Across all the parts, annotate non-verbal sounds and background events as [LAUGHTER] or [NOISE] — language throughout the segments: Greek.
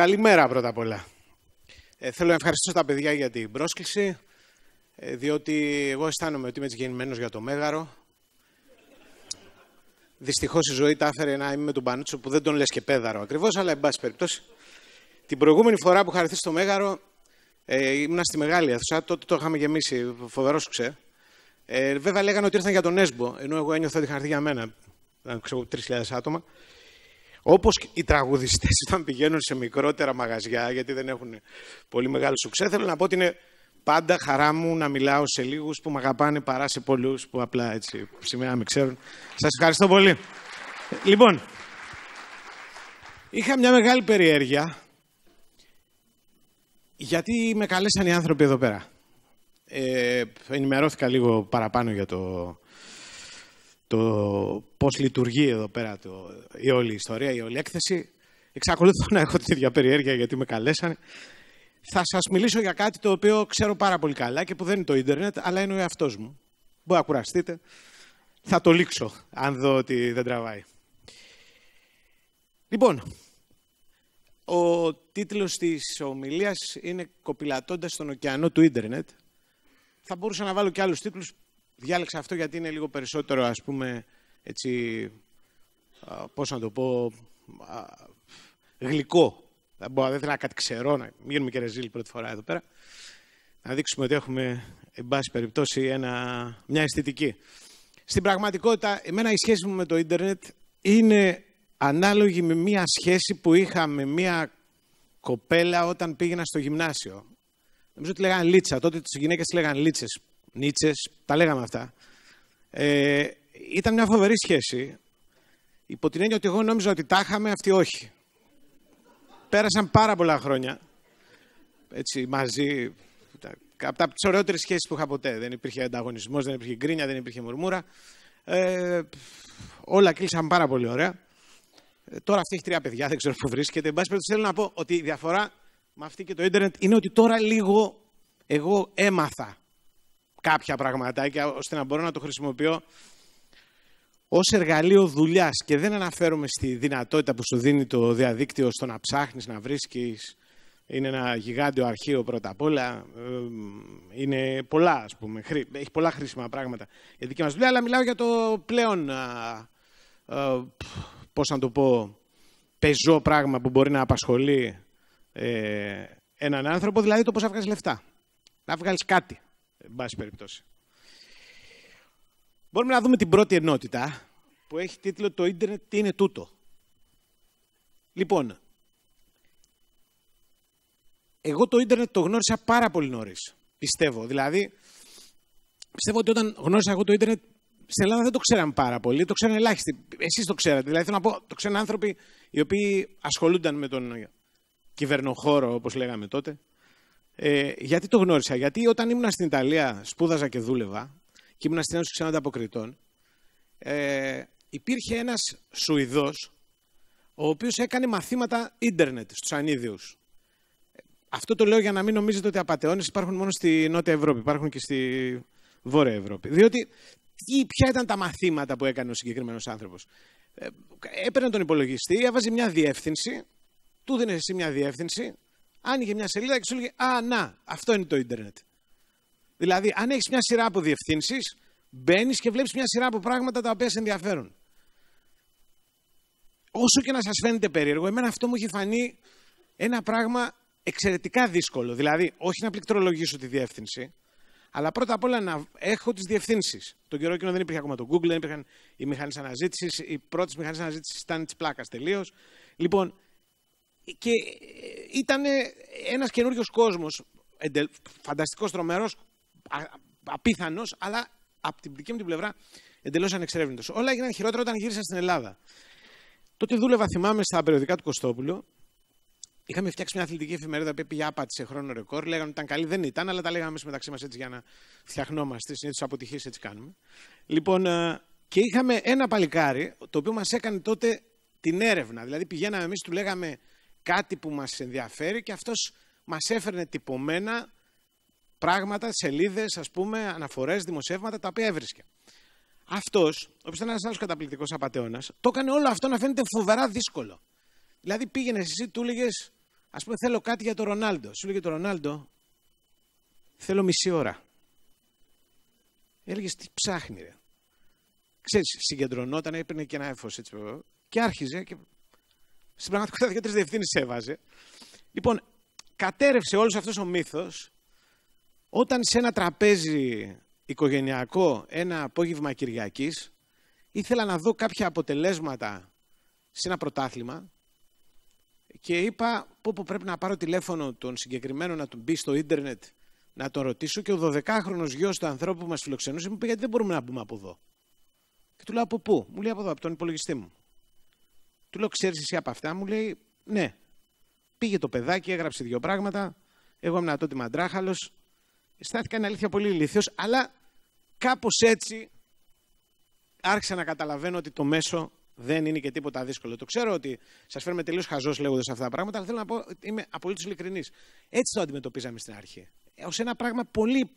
Καλημέρα πρώτα απ' όλα. Ε, θέλω να ευχαριστήσω τα παιδιά για την πρόσκληση, ε, διότι εγώ αισθάνομαι ότι είμαι γεννημένος για το Μέγαρο. Δυστυχώς η ζωή τα έφερε να είμαι με τον Πανούτσο που δεν τον λες και πέδαρο ακριβώς, αλλά εν πάση περιπτώσει. Την προηγούμενη φορά που είχα στο Μέγαρο ε, ήμουνα στη μεγάλη Αθουσιά, τότε το είχαμε γεμίσει, φοβερός ξέ. Ε, βέβαια λέγανε ότι ήρθαν για τον Έσμπο, ενώ εγώ ένιωθα ότι είχαν για μένα. ξέρω, 3.000 άτομα. Όπως οι τραγουδιστές [LAUGHS] όταν πηγαίνουν σε μικρότερα μαγαζιά, γιατί δεν έχουν πολύ μεγάλο σουξέ, θέλω να πω ότι είναι πάντα χαρά μου να μιλάω σε λίγους που με αγαπάνε παρά σε πολλούς που απλά έτσι σημαία με ξέρουν. Σας ευχαριστώ πολύ. Λοιπόν, είχα μια μεγάλη περιέργεια γιατί με καλέσαν οι άνθρωποι εδώ πέρα. Ε, ενημερώθηκα λίγο παραπάνω για το το πώς λειτουργεί εδώ πέρα το, η όλη η ιστορία, η όλη έκθεση. Εξακολουθώ να έχω την ίδια περιέργεια γιατί με καλέσανε. Θα σας μιλήσω για κάτι το οποίο ξέρω πάρα πολύ καλά και που δεν είναι το ίντερνετ, αλλά είναι ο εαυτός μου. Μπορεί να κουραστείτε. Θα το λήξω, αν δω ότι δεν τραβάει. Λοιπόν, ο τίτλος της ομιλίας είναι «Κοπηλατώντας τον ωκεανό του ίντερνετ». Θα μπορούσα να βάλω και άλλους τίτλους διάλεξα αυτό γιατί είναι λίγο περισσότερο, ας πούμε, έτσι, πώς να το πω, γλυκό. Δεν, θέλω να κάτι ξέρω, να γίνουμε και ρεζίλ πρώτη φορά εδώ πέρα. Να δείξουμε ότι έχουμε, εν πάση περιπτώσει, ένα, μια αισθητική. Στην πραγματικότητα, εμένα η σχέση μου με το ίντερνετ είναι ανάλογη με μια σχέση που είχα με μια κοπέλα όταν πήγαινα στο γυμνάσιο. Νομίζω ότι λέγανε λίτσα. Τότε τις γυναίκες λέγανε λίτσες. Νίτσες, τα λέγαμε αυτά. Ε, ήταν μια φοβερή σχέση. Υπό την έννοια ότι εγώ νόμιζα ότι τα είχαμε, αυτοί όχι. Πέρασαν πάρα πολλά χρόνια. Έτσι, μαζί. Από τις ωραιότερες σχέσεις που είχα ποτέ. Δεν υπήρχε ανταγωνισμός, δεν υπήρχε γκρίνια, δεν υπήρχε μουρμούρα. Ε, όλα κλείσαν πάρα πολύ ωραία. Ε, τώρα αυτή έχει τρία παιδιά, δεν ξέρω πού βρίσκεται. Εν πάση περιπτώσει, θέλω να πω ότι η διαφορά με αυτή και το ίντερνετ είναι ότι τώρα λίγο εγώ έμαθα κάποια πραγματάκια ώστε να μπορώ να το χρησιμοποιώ ως εργαλείο δουλειάς και δεν αναφέρομαι στη δυνατότητα που σου δίνει το διαδίκτυο στο να ψάχνεις, να βρίσκεις. Είναι ένα γιγάντιο αρχείο πρώτα απ' όλα. Ε, είναι πολλά, ας πούμε. Έχει πολλά χρήσιμα πράγματα για δική μας δουλειά, αλλά μιλάω για το πλέον, πώς να το πω, πεζό πράγμα που μπορεί να απασχολεί ε, έναν άνθρωπο, δηλαδή το πώς θα βγάλεις λεφτά. Να βγάλεις κάτι. Εν περιπτώσει. Μπορούμε να δούμε την πρώτη ενότητα που έχει τίτλο «Το ίντερνετ τι είναι τούτο». Λοιπόν, εγώ το ίντερνετ το γνώρισα πάρα πολύ νωρίς. Πιστεύω. Δηλαδή, πιστεύω ότι όταν γνώρισα εγώ το ίντερνετ στην Ελλάδα δεν το ξέραμε πάρα πολύ. Το ξέρανε ελάχιστοι. Εσείς το ξέρατε. Δηλαδή, θέλω να πω, το ξέραν άνθρωποι οι οποίοι ασχολούνταν με τον κυβερνοχώρο, όπως λέγαμε τότε. Ε, γιατί το γνώρισα, Γιατί όταν ήμουν στην Ιταλία, σπούδαζα και δούλευα και ήμουν στην Ένωση Ξένων Ανταποκριτών, ε, υπήρχε ένας Σουηδός, ο οποίος έκανε μαθήματα ίντερνετ στους ανίδιους. Αυτό το λέω για να μην νομίζετε ότι απαταιώνε υπάρχουν μόνο στη Νότια Ευρώπη, υπάρχουν και στη Βόρεια Ευρώπη. Διότι τι, ποια ήταν τα μαθήματα που έκανε ο συγκεκριμένος άνθρωπος. Ε, έπαιρνε τον υπολογιστή, έβαζε μια διεύθυνση, του δίνες εσύ μια διεύθυνση, άνοιγε μια σελίδα και σου έλεγε Α, να, αυτό είναι το Ιντερνετ. Δηλαδή, αν έχεις μια σειρά από διευθύνσεις, μπαίνεις και βλέπεις μια σειρά από πράγματα τα οποία σε ενδιαφέρουν. Όσο και να σας φαίνεται περίεργο, εμένα αυτό μου έχει φανεί ένα πράγμα εξαιρετικά δύσκολο. Δηλαδή, όχι να πληκτρολογήσω τη διεύθυνση, αλλά πρώτα απ' όλα να έχω τις διευθύνσεις. Τον καιρό εκείνο δεν υπήρχε ακόμα το Google, δεν υπήρχαν οι μηχανές αναζήτησης. Οι πρώτες μηχανές αναζήτησης ήταν τη πλάκα τελείως. Λοιπόν, και ε, ήταν ένας καινούριος κόσμος, φανταστικός τρομερός, απίθανος, αλλά από την δική μου την πλευρά εντελώς ανεξερεύνητος. Όλα έγιναν χειρότερα όταν γύρισα στην Ελλάδα. Τότε δούλευα, θυμάμαι, στα περιοδικά του Κωστόπουλου. Είχαμε φτιάξει μια αθλητική εφημερίδα που πήγε σε χρόνο ρεκόρ. Λέγανε ότι ήταν καλή, δεν ήταν, αλλά τα λέγαμε εμείς μεταξύ μας έτσι για να φτιαχνόμαστε. Συνήθως τι αποτυχίε έτσι κάνουμε. Λοιπόν, ε, και είχαμε ένα παλικάρι το οποίο μας έκανε τότε την έρευνα. Δηλαδή πηγαίναμε εμείς, του λέγαμε κάτι που μας ενδιαφέρει και αυτός μας έφερνε τυπωμένα πράγματα, σελίδες, ας πούμε, αναφορές, δημοσιεύματα τα οποία έβρισκε. Αυτός, ο ήταν ένας άλλος καταπληκτικός απαταιώνας, το έκανε όλο αυτό να φαίνεται φοβερά δύσκολο. Δηλαδή πήγαινες εσύ, του έλεγες, ας πούμε, θέλω κάτι για τον Ρονάλντο. Σου λέγε τον Ρονάλντο, θέλω μισή ώρα. Έλεγες, τι ψάχνει, ρε. Ξέρεις, συγκεντρωνόταν, έπαιρνε και ένα έφος έτσι. Και άρχιζε και στην πραγματικότητα δύο-τρει διευθύνσει έβαζε. Λοιπόν, κατέρευσε όλος αυτός ο μύθος όταν σε ένα τραπέζι οικογενειακό ένα απόγευμα Κυριακής ήθελα να δω κάποια αποτελέσματα σε ένα πρωτάθλημα και είπα πού πω πρέπει να πάρω τηλέφωνο τον συγκεκριμένο να τον μπει στο ίντερνετ να τον ρωτήσω και ο 12χρονος γιος του ανθρώπου που μας φιλοξενούσε μου είπε γιατί δεν μπορούμε να μπούμε από εδώ. Και του λέω από πού. Μου λέει από εδώ, από τον υπολογιστή μου. Του λέω, ξέρεις εσύ από αυτά, μου λέει, ναι. Πήγε το παιδάκι, έγραψε δύο πράγματα. Εγώ ήμουν τότε μαντράχαλος. Στάθηκα είναι αλήθεια πολύ ηλίθιος, αλλά κάπως έτσι άρχισα να καταλαβαίνω ότι το μέσο δεν είναι και τίποτα δύσκολο. Το ξέρω ότι σας φέρνουμε τελείως χαζός λέγοντας αυτά τα πράγματα, αλλά θέλω να πω ότι είμαι απολύτως ειλικρινής. Έτσι το αντιμετωπίζαμε στην αρχή. Ως ένα πράγμα πολύ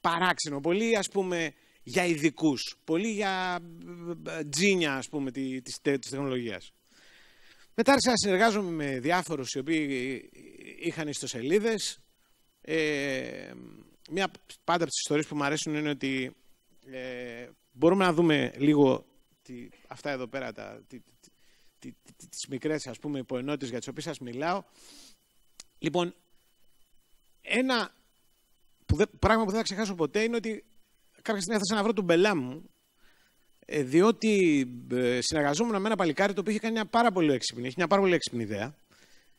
παράξενο, πολύ ας πούμε για ειδικούς, πολύ για ε, ε, τζίνια ας πούμε της, της, τεχνολογίας. Μετά άρχισα να συνεργάζομαι με διάφορους οι οποίοι ε, είχαν ιστοσελίδες. Ε, μία πάντα από τις ιστορίες που μου αρέσουν είναι ότι μπορούμε να δούμε λίγο τι, αυτά εδώ πέρα, τα, τι, τι, τις μικρές ας πούμε υποενότητες για τις οποίες σας μιλάω. Λοιπόν, ένα που πράγμα που δεν θα ξεχάσω ποτέ είναι ότι κάποια στιγμή έφτασα να βρω τον πελά μου, ε, διότι ε, συνεργαζόμουν με ένα παλικάρι το οποίο είχε κάνει μια πάρα πολύ έξυπνη, είχε μια πάρα πολύ έξυπνη ιδέα.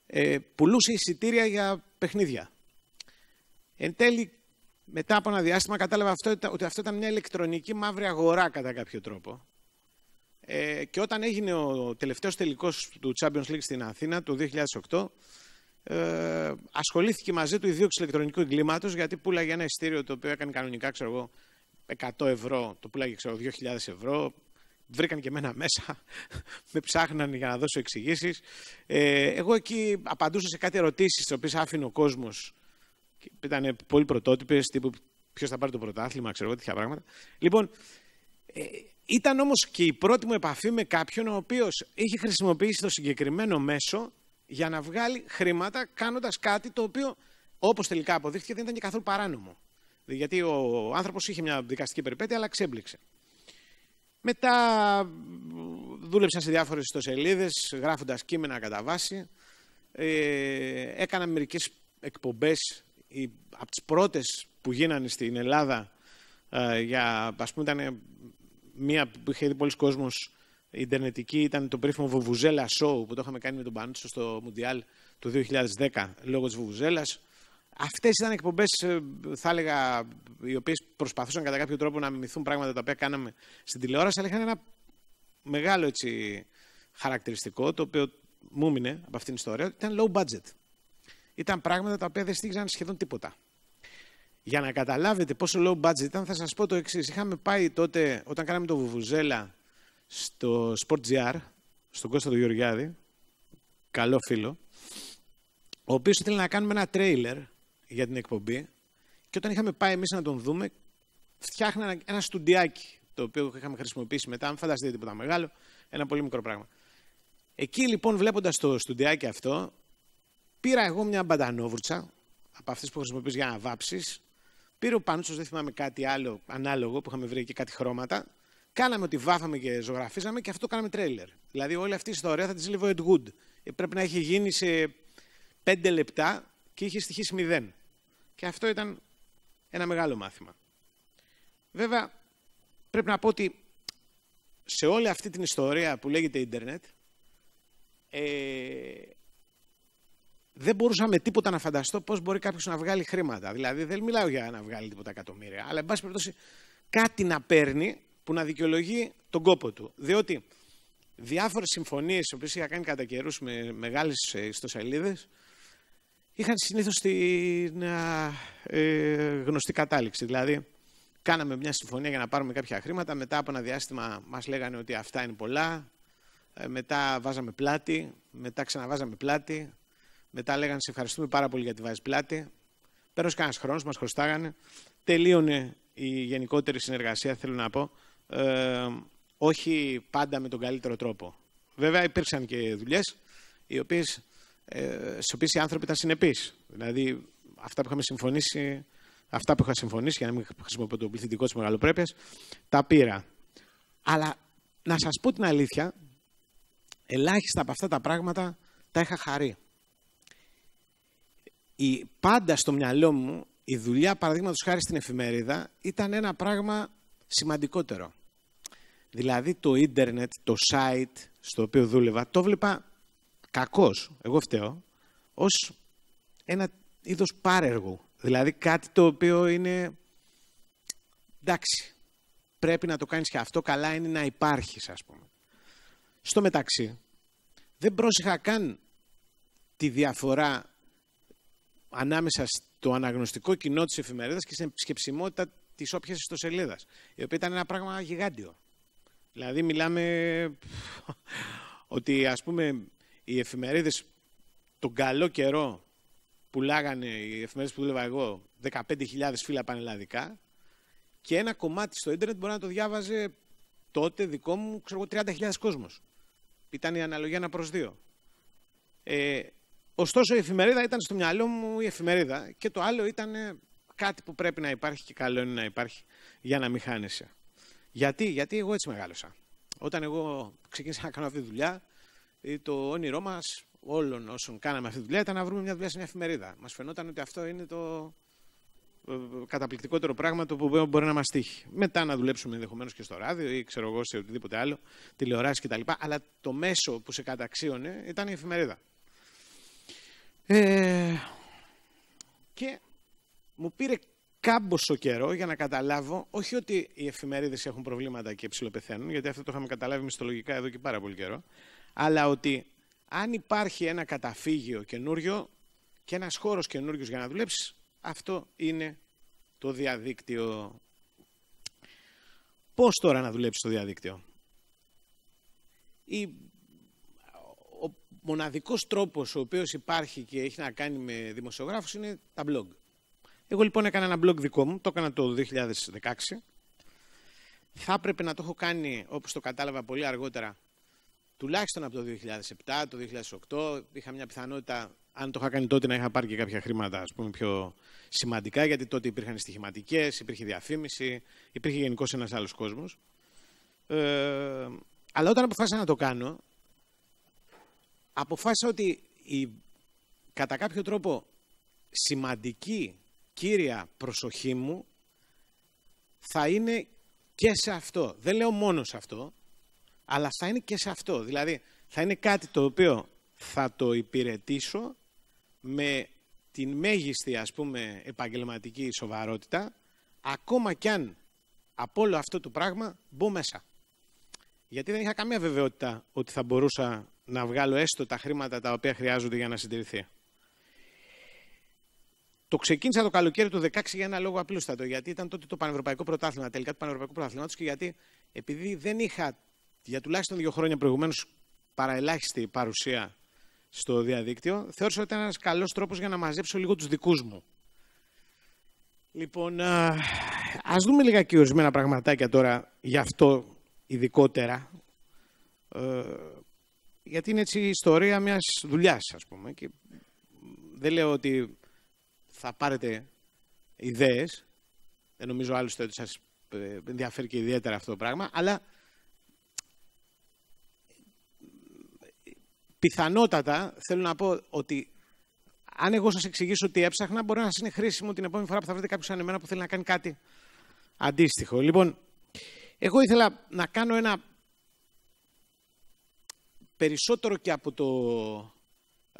Ε, πουλούσε εισιτήρια για παιχνίδια. Εν τέλει, μετά από ένα διάστημα, κατάλαβα αυτό, ότι αυτό ήταν μια ηλεκτρονική μαύρη αγορά κατά κάποιο τρόπο. Ε, και όταν έγινε ο τελευταίος τελικός του Champions League στην Αθήνα το 2008, ε, ασχολήθηκε μαζί του η δίωξη ηλεκτρονικού εγκλήματος, γιατί πουλάγε ένα εισιτήριο το οποίο έκανε κανονικά, ξέρω εγώ, 100 ευρώ, το πουλάγε ξέρω 2.000 ευρώ, βρήκαν και μένα μέσα, [LAUGHS] με ψάχναν για να δώσω εξηγήσεις. Ε, εγώ εκεί απαντούσα σε κάτι ερωτήσεις, τις οποίες άφηνε ο κόσμος. Ήταν πολύ πρωτότυπες, τύπου ποιος θα πάρει το πρωτάθλημα, ξέρω εγώ τέτοια πράγματα. Λοιπόν, ε, ήταν όμως και η πρώτη μου επαφή με κάποιον ο οποίος είχε χρησιμοποιήσει το συγκεκριμένο μέσο για να βγάλει χρήματα κάνοντας κάτι το οποίο, όπως τελικά αποδείχθηκε, δεν ήταν και καθόλου παράνομο. Γιατί ο άνθρωπος είχε μια δικαστική περιπέτεια, αλλά ξέμπληξε. Μετά δούλεψα σε διάφορες ιστοσελίδες, γράφοντας κείμενα κατά βάση. Ε, έκανα μερικές εκπομπές, από τις πρώτες που γίνανε στην Ελλάδα, ε, για, ας πούμε, ήταν μία που είχε δει πολλοί κόσμος, η Ιντερνετική ήταν το περίφημο Βουβουζέλα Show που το είχαμε κάνει με τον Παντσο στο Μουντιάλ του 2010 λόγω της Βουβουζέλας. Αυτές ήταν εκπομπές, ε, θα έλεγα, οι οποίες προσπαθούσαν κατά κάποιο τρόπο να μιμηθούν πράγματα τα οποία κάναμε στην τηλεόραση, αλλά είχαν ένα μεγάλο έτσι, χαρακτηριστικό, το οποίο μου έμεινε από αυτήν την ιστορία, ήταν low budget. Ήταν πράγματα τα οποία δεν στήριζαν σχεδόν τίποτα. Για να καταλάβετε πόσο low budget ήταν, θα σας πω το εξής. Είχαμε πάει τότε, όταν κάναμε το Βουβουζέλα στο SportGR, στον Κώστα του Γεωργιάδη, καλό φίλο, ο οποίος ήθελε να κάνουμε ένα τρέιλερ για την εκπομπή και όταν είχαμε πάει εμείς να τον δούμε, φτιάχνανε ένα στουντιάκι το οποίο είχαμε χρησιμοποιήσει μετά. Αν φανταστείτε τίποτα μεγάλο, ένα πολύ μικρό πράγμα. Εκεί λοιπόν, βλέποντας το στουντιάκι αυτό, πήρα εγώ μια μπαντανόβουρτσα από αυτές που χρησιμοποιείς για να βάψει. Πήρε ο Πανούτσος, δεν θυμάμαι κάτι άλλο ανάλογο που είχαμε βρει και κάτι χρώματα. Κάναμε ότι βάφαμε και ζωγραφίζαμε και αυτό κάναμε τρέλερ Δηλαδή, όλη αυτή η ιστορία θα της ζήλευε ο Ed Wood. Ε, πρέπει να έχει γίνει σε 5 λεπτά και είχε στοιχήσει 0. Και αυτό ήταν ένα μεγάλο μάθημα. Βέβαια, πρέπει να πω ότι σε όλη αυτή την ιστορία που λέγεται ίντερνετ, ε, δεν μπορούσαμε με τίποτα να φανταστώ πώς μπορεί κάποιος να βγάλει χρήματα. Δηλαδή, δεν μιλάω για να βγάλει τίποτα εκατομμύρια, αλλά, εν πάση περιπτώσει, κάτι να παίρνει που να δικαιολογεί τον κόπο του. Διότι διάφορες συμφωνίες, οι οποίες είχα κάνει κατά καιρούς με μεγάλες ε, ιστοσελίδες, είχαν συνήθως την ε, γνωστή κατάληξη. Δηλαδή, κάναμε μια συμφωνία για να πάρουμε κάποια χρήματα. Μετά από ένα διάστημα μας λέγανε ότι αυτά είναι πολλά. Ε, μετά βάζαμε πλάτη. Μετά ξαναβάζαμε πλάτη. Μετά λέγανε Σε ευχαριστούμε πάρα πολύ γιατί βάζεις πλάτη. Πέρασε κανένας χρόνος, μας χρωστάγανε. Τελείωνε η γενικότερη συνεργασία, θέλω να πω. Ε, όχι πάντα με τον καλύτερο τρόπο. Βέβαια, υπήρξαν και δουλειές οι οποίες ε, στις οποίες οι άνθρωποι ήταν συνεπείς. Δηλαδή, αυτά που είχαμε συμφωνήσει, αυτά που είχα συμφωνήσει, για να μην χρησιμοποιώ το πληθυντικό της μεγαλοπρέπειας, τα πήρα. Αλλά να σας πω την αλήθεια, ελάχιστα από αυτά τα πράγματα τα είχα χαρεί. Η, πάντα στο μυαλό μου η δουλειά, παραδείγματος χάρη στην εφημερίδα, ήταν ένα πράγμα σημαντικότερο. Δηλαδή το ίντερνετ, το site στο οποίο δούλευα, το βλέπα Κακός, εγώ φταίω, ως ένα είδος πάρεργου. Δηλαδή κάτι το οποίο είναι. εντάξει. Πρέπει να το κάνεις και αυτό. Καλά είναι να υπάρχεις, ας πούμε. Στο μεταξύ, δεν πρόσεχα καν τη διαφορά ανάμεσα στο αναγνωστικό κοινό της εφημερίδας και στην επισκεψιμότητα της όποιας ιστοσελίδας. Η οποία ήταν ένα πράγμα γιγάντιο. Δηλαδή, μιλάμε ότι ας πούμε οι εφημερίδες τον καλό καιρό που λάγανε οι εφημερίδες που δούλευα εγώ 15.000 φύλλα πανελλαδικά και ένα κομμάτι στο ίντερνετ μπορεί να το διάβαζε τότε δικό μου ξέρω, 30.000 κόσμος. Ήταν η αναλογία ένα προς δύο. Ε, ωστόσο η εφημερίδα ήταν στο μυαλό μου η εφημερίδα και το άλλο ήταν κάτι που πρέπει να υπάρχει και καλό είναι να υπάρχει για να μην χάνεσαι. Γιατί, γιατί εγώ έτσι μεγάλωσα. Όταν εγώ ξεκίνησα να κάνω αυτή τη δουλειά, το όνειρό μας όλων όσων κάναμε αυτή τη δουλειά ήταν να βρούμε μια δουλειά σε μια εφημερίδα. Μας φαινόταν ότι αυτό είναι το ε, καταπληκτικότερο πράγμα το που μπορεί να μας τύχει. Μετά να δουλέψουμε ενδεχομένως και στο ράδιο ή ξέρω εγώ σε οτιδήποτε άλλο, τηλεοράσει κτλ. Αλλά το μέσο που σε καταξίωνε ήταν η εφημερίδα. Ε, και μου πήρε κάμποσο καιρό για να καταλάβω, όχι ότι οι εφημερίδες έχουν προβλήματα και ψηλοπεθαίνουν, γιατί αυτό το είχαμε καταλάβει μισθολογικά εδώ και πάρα πολύ καιρό, αλλά ότι αν υπάρχει ένα καταφύγιο καινούριο και ένας χώρος καινούριο για να δουλέψεις αυτό είναι το διαδίκτυο. Πώς τώρα να δουλέψεις το διαδίκτυο. Ο μοναδικός τρόπος ο οποίος υπάρχει και έχει να κάνει με δημοσιογράφους είναι τα blog. Εγώ λοιπόν έκανα ένα blog δικό μου, το έκανα το 2016. Θα έπρεπε να το έχω κάνει, όπως το κατάλαβα πολύ αργότερα, τουλάχιστον από το 2007, το 2008. Είχα μια πιθανότητα, αν το είχα κάνει τότε, να είχα πάρει και κάποια χρήματα ας πούμε, πιο σημαντικά, γιατί τότε υπήρχαν στοιχηματικές, υπήρχε διαφήμιση, υπήρχε γενικώς ένας άλλος κόσμος. Ε, αλλά όταν αποφάσισα να το κάνω, αποφάσισα ότι η, κατά κάποιο τρόπο σημαντική κύρια προσοχή μου θα είναι και σε αυτό. Δεν λέω μόνο σε αυτό, αλλά θα είναι και σε αυτό. Δηλαδή, θα είναι κάτι το οποίο θα το υπηρετήσω με την μέγιστη, ας πούμε, επαγγελματική σοβαρότητα, ακόμα κι αν από όλο αυτό το πράγμα μπω μέσα. Γιατί δεν είχα καμία βεβαιότητα ότι θα μπορούσα να βγάλω έστω τα χρήματα τα οποία χρειάζονται για να συντηρηθεί. Το ξεκίνησα το καλοκαίρι του 2016 για ένα λόγο απλούστατο. Γιατί ήταν τότε το Πανευρωπαϊκό Πρωτάθλημα, τελικά του Πανευρωπαϊκού Πρωταθλήματο και γιατί επειδή δεν είχα για τουλάχιστον δύο χρόνια προηγουμένως παραελάχιστη παρουσία στο διαδίκτυο, θεώρησα ότι ήταν ένας καλός τρόπος για να μαζέψω λίγο τους δικούς μου. Λοιπόν, α δούμε λίγα και ορισμένα πραγματάκια τώρα γι' αυτό ειδικότερα. Ε, γιατί είναι έτσι η ιστορία μιας δουλειάς, ας πούμε. Και δεν λέω ότι θα πάρετε ιδέες. Δεν νομίζω άλλωστε ότι σας ε, ενδιαφέρει και ιδιαίτερα αυτό το πράγμα. Αλλά πιθανότατα θέλω να πω ότι αν εγώ σας εξηγήσω ότι έψαχνα, μπορεί να σας είναι χρήσιμο την επόμενη φορά που θα βρείτε κάποιος σαν εμένα που θέλει να κάνει κάτι αντίστοιχο. Λοιπόν, εγώ ήθελα να κάνω ένα περισσότερο και από το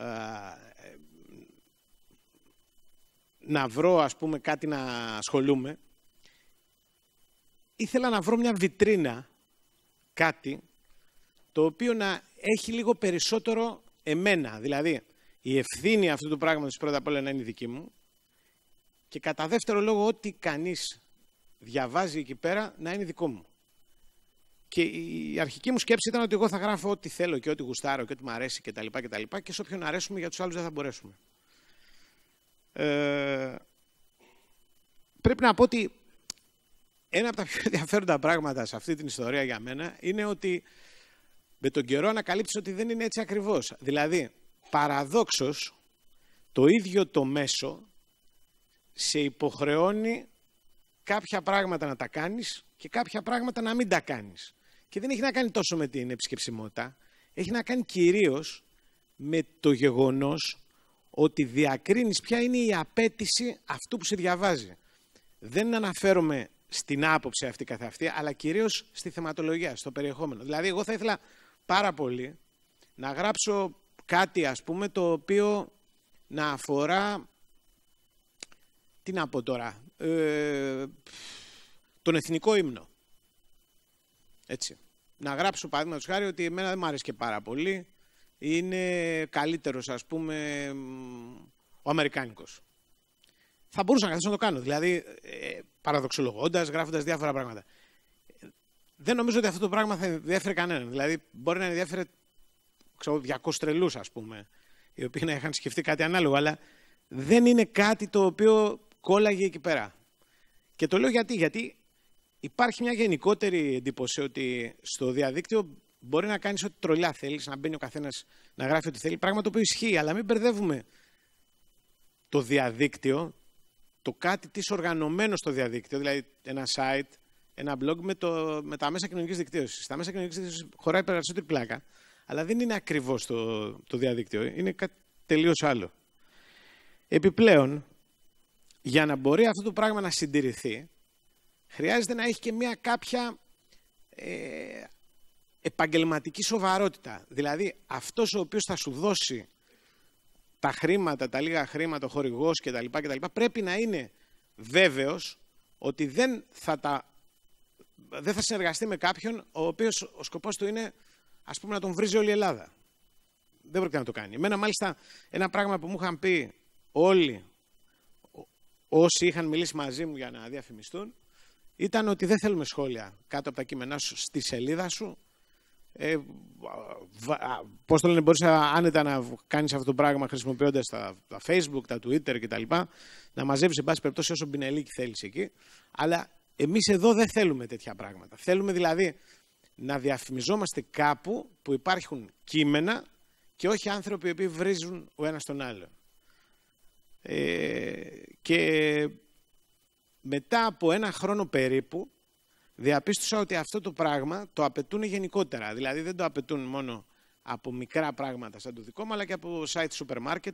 α, ε, να βρω, ας πούμε, κάτι να ασχολούμαι. Ήθελα να βρω μια βιτρίνα, κάτι, το οποίο να έχει λίγο περισσότερο εμένα. Δηλαδή, η ευθύνη αυτού του πράγματος πρώτα απ' όλα να είναι δική μου και κατά δεύτερο λόγο ό,τι κανείς διαβάζει εκεί πέρα να είναι δικό μου. Και η αρχική μου σκέψη ήταν ότι εγώ θα γράφω ό,τι θέλω και ό,τι γουστάρω και ό,τι μου αρέσει κτλ. Και, και, και σε όποιον αρέσουμε για τους άλλους δεν θα μπορέσουμε. Ε, πρέπει να πω ότι ένα από τα πιο ενδιαφέροντα πράγματα σε αυτή την ιστορία για μένα είναι ότι με τον καιρό ανακαλύψει ότι δεν είναι έτσι ακριβώς. Δηλαδή, παραδόξως, το ίδιο το μέσο σε υποχρεώνει κάποια πράγματα να τα κάνεις και κάποια πράγματα να μην τα κάνεις. Και δεν έχει να κάνει τόσο με την επισκεψιμότητα, έχει να κάνει κυρίως με το γεγονός ότι διακρίνεις ποια είναι η απέτηση αυτού που σε διαβάζει. Δεν αναφέρομαι στην άποψη αυτή καθ' αυτή, αλλά κυρίως στη θεματολογία, στο περιεχόμενο. Δηλαδή, εγώ θα ήθελα πάρα πολύ να γράψω κάτι ας πούμε το οποίο να αφορά τι να πω τώρα ε, τον εθνικό ύμνο έτσι να γράψω παραδείγματος χάρη ότι εμένα δεν μου αρέσει και πάρα πολύ είναι καλύτερος ας πούμε ο Αμερικάνικος θα μπορούσα να να το κάνω δηλαδή ε, παραδοξολογώντας γράφοντας διάφορα πράγματα δεν νομίζω ότι αυτό το πράγμα θα ενδιαφέρει κανέναν. Δηλαδή, μπορεί να ενδιαφέρει ξέρω, 200 τρελούς, ας πούμε, οι οποίοι να είχαν σκεφτεί κάτι ανάλογο, αλλά δεν είναι κάτι το οποίο κόλλαγε εκεί πέρα. Και το λέω γιατί, γιατί υπάρχει μια γενικότερη εντύπωση ότι στο διαδίκτυο μπορεί να κάνεις ό,τι τρολιά θέλεις, να μπαίνει ο καθένας να γράφει ό,τι θέλει, πράγμα το οποίο ισχύει, αλλά μην μπερδεύουμε το διαδίκτυο, το κάτι της οργανωμένος στο διαδίκτυο, δηλαδή ένα site, ένα blog με, το, με τα μέσα κοινωνικής δικτύωσης. Τα μέσα κοινωνικής δικτύωσης χωράει περισσότερη πλάκα, αλλά δεν είναι ακριβώς το, το διαδίκτυο. Είναι κάτι τελείως άλλο. Επιπλέον, για να μπορεί αυτό το πράγμα να συντηρηθεί, χρειάζεται να έχει και μια κάποια ε, επαγγελματική σοβαρότητα. Δηλαδή, αυτός ο οποίος θα σου δώσει τα χρήματα, τα λίγα χρήματα, ο χορηγός κτλ. πρέπει να είναι βέβαιος ότι δεν θα τα δεν θα συνεργαστεί με κάποιον ο οποίος ο σκοπός του είναι, ας πούμε, να τον βρίζει όλη η Ελλάδα. Δεν πρόκειται να το κάνει. Εμένα, μάλιστα, ένα πράγμα που μου είχαν πει όλοι όσοι είχαν μιλήσει μαζί μου για να διαφημιστούν ήταν ότι δεν θέλουμε σχόλια κάτω από τα κείμενά σου στη σελίδα σου. Ε, Πώς το λένε, μπορείς άνετα να κάνεις αυτό το πράγμα χρησιμοποιώντας τα, τα Facebook, τα Twitter κτλ. Να μαζεύει, εν πάση περιπτώσει, όσο πινελίκι θέλεις εκεί. Αλλά εμείς εδώ δεν θέλουμε τέτοια πράγματα. Θέλουμε δηλαδή να διαφημιζόμαστε κάπου που υπάρχουν κείμενα και όχι άνθρωποι οι οποίοι βρίζουν ο ένας τον άλλον. Ε, και μετά από ένα χρόνο περίπου διαπίστωσα ότι αυτό το πράγμα το απαιτούν γενικότερα. Δηλαδή δεν το απαιτούν μόνο από μικρά πράγματα σαν το δικό μου, αλλά και από site supermarket,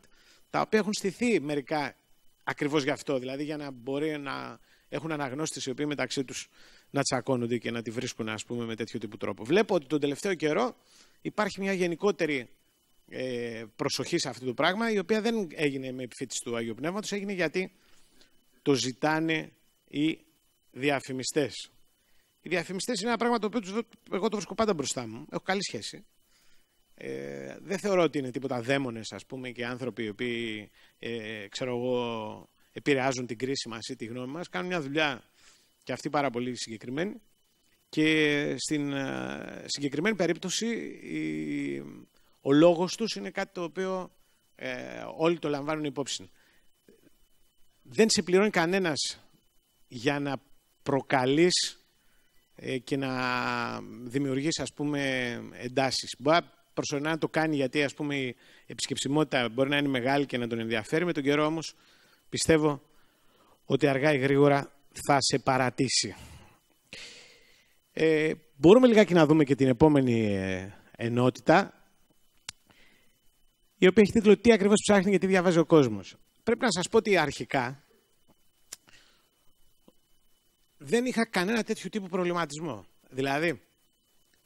τα οποία έχουν στηθεί μερικά ακριβώς γι' αυτό, δηλαδή για να μπορεί να έχουν αναγνώστες οι οποίοι μεταξύ τους να τσακώνονται και να τη βρίσκουν, ας πούμε, με τέτοιο τύπου τρόπο. Βλέπω ότι τον τελευταίο καιρό υπάρχει μια γενικότερη ε, προσοχή σε αυτό το πράγμα, η οποία δεν έγινε με επιφύτηση του Αγίου Πνεύματος, έγινε γιατί το ζητάνε οι διαφημιστές. Οι διαφημιστές είναι ένα πράγμα το οποίο εγώ το βρίσκω πάντα μπροστά μου, έχω καλή σχέση. Ε, δεν θεωρώ ότι είναι τίποτα δαίμονες, ας πούμε, και άνθρωποι οι οποίοι, ε, ξέρω εγώ, επηρεάζουν την κρίση μας ή τη γνώμη μας, κάνουν μια δουλειά και αυτή πάρα πολύ συγκεκριμένη. Και στην ε, συγκεκριμένη περίπτωση η, ο λόγος τους είναι κάτι το οποίο ε, όλοι το λαμβάνουν υπόψη. Δεν σε πληρώνει κανένας για να προκαλείς ε, και να δημιουργείς ας πούμε εντάσεις. Μπορεί προσωρινά να το κάνει γιατί ας πούμε η επισκεψιμότητα μπορεί να είναι μεγάλη και να τον ενδιαφέρει με τον καιρό όμως πιστεύω ότι αργά ή γρήγορα θα σε παρατήσει. Ε, μπορούμε λιγάκι να δούμε και την επόμενη ε, ενότητα, η οποία έχει τίτλο «Τι ακριβώς ψάχνει και τι διαβάζει ο κόσμος». Πρέπει να σας πω ότι αρχικά δεν είχα κανένα τέτοιο τύπου προβληματισμό. Δηλαδή,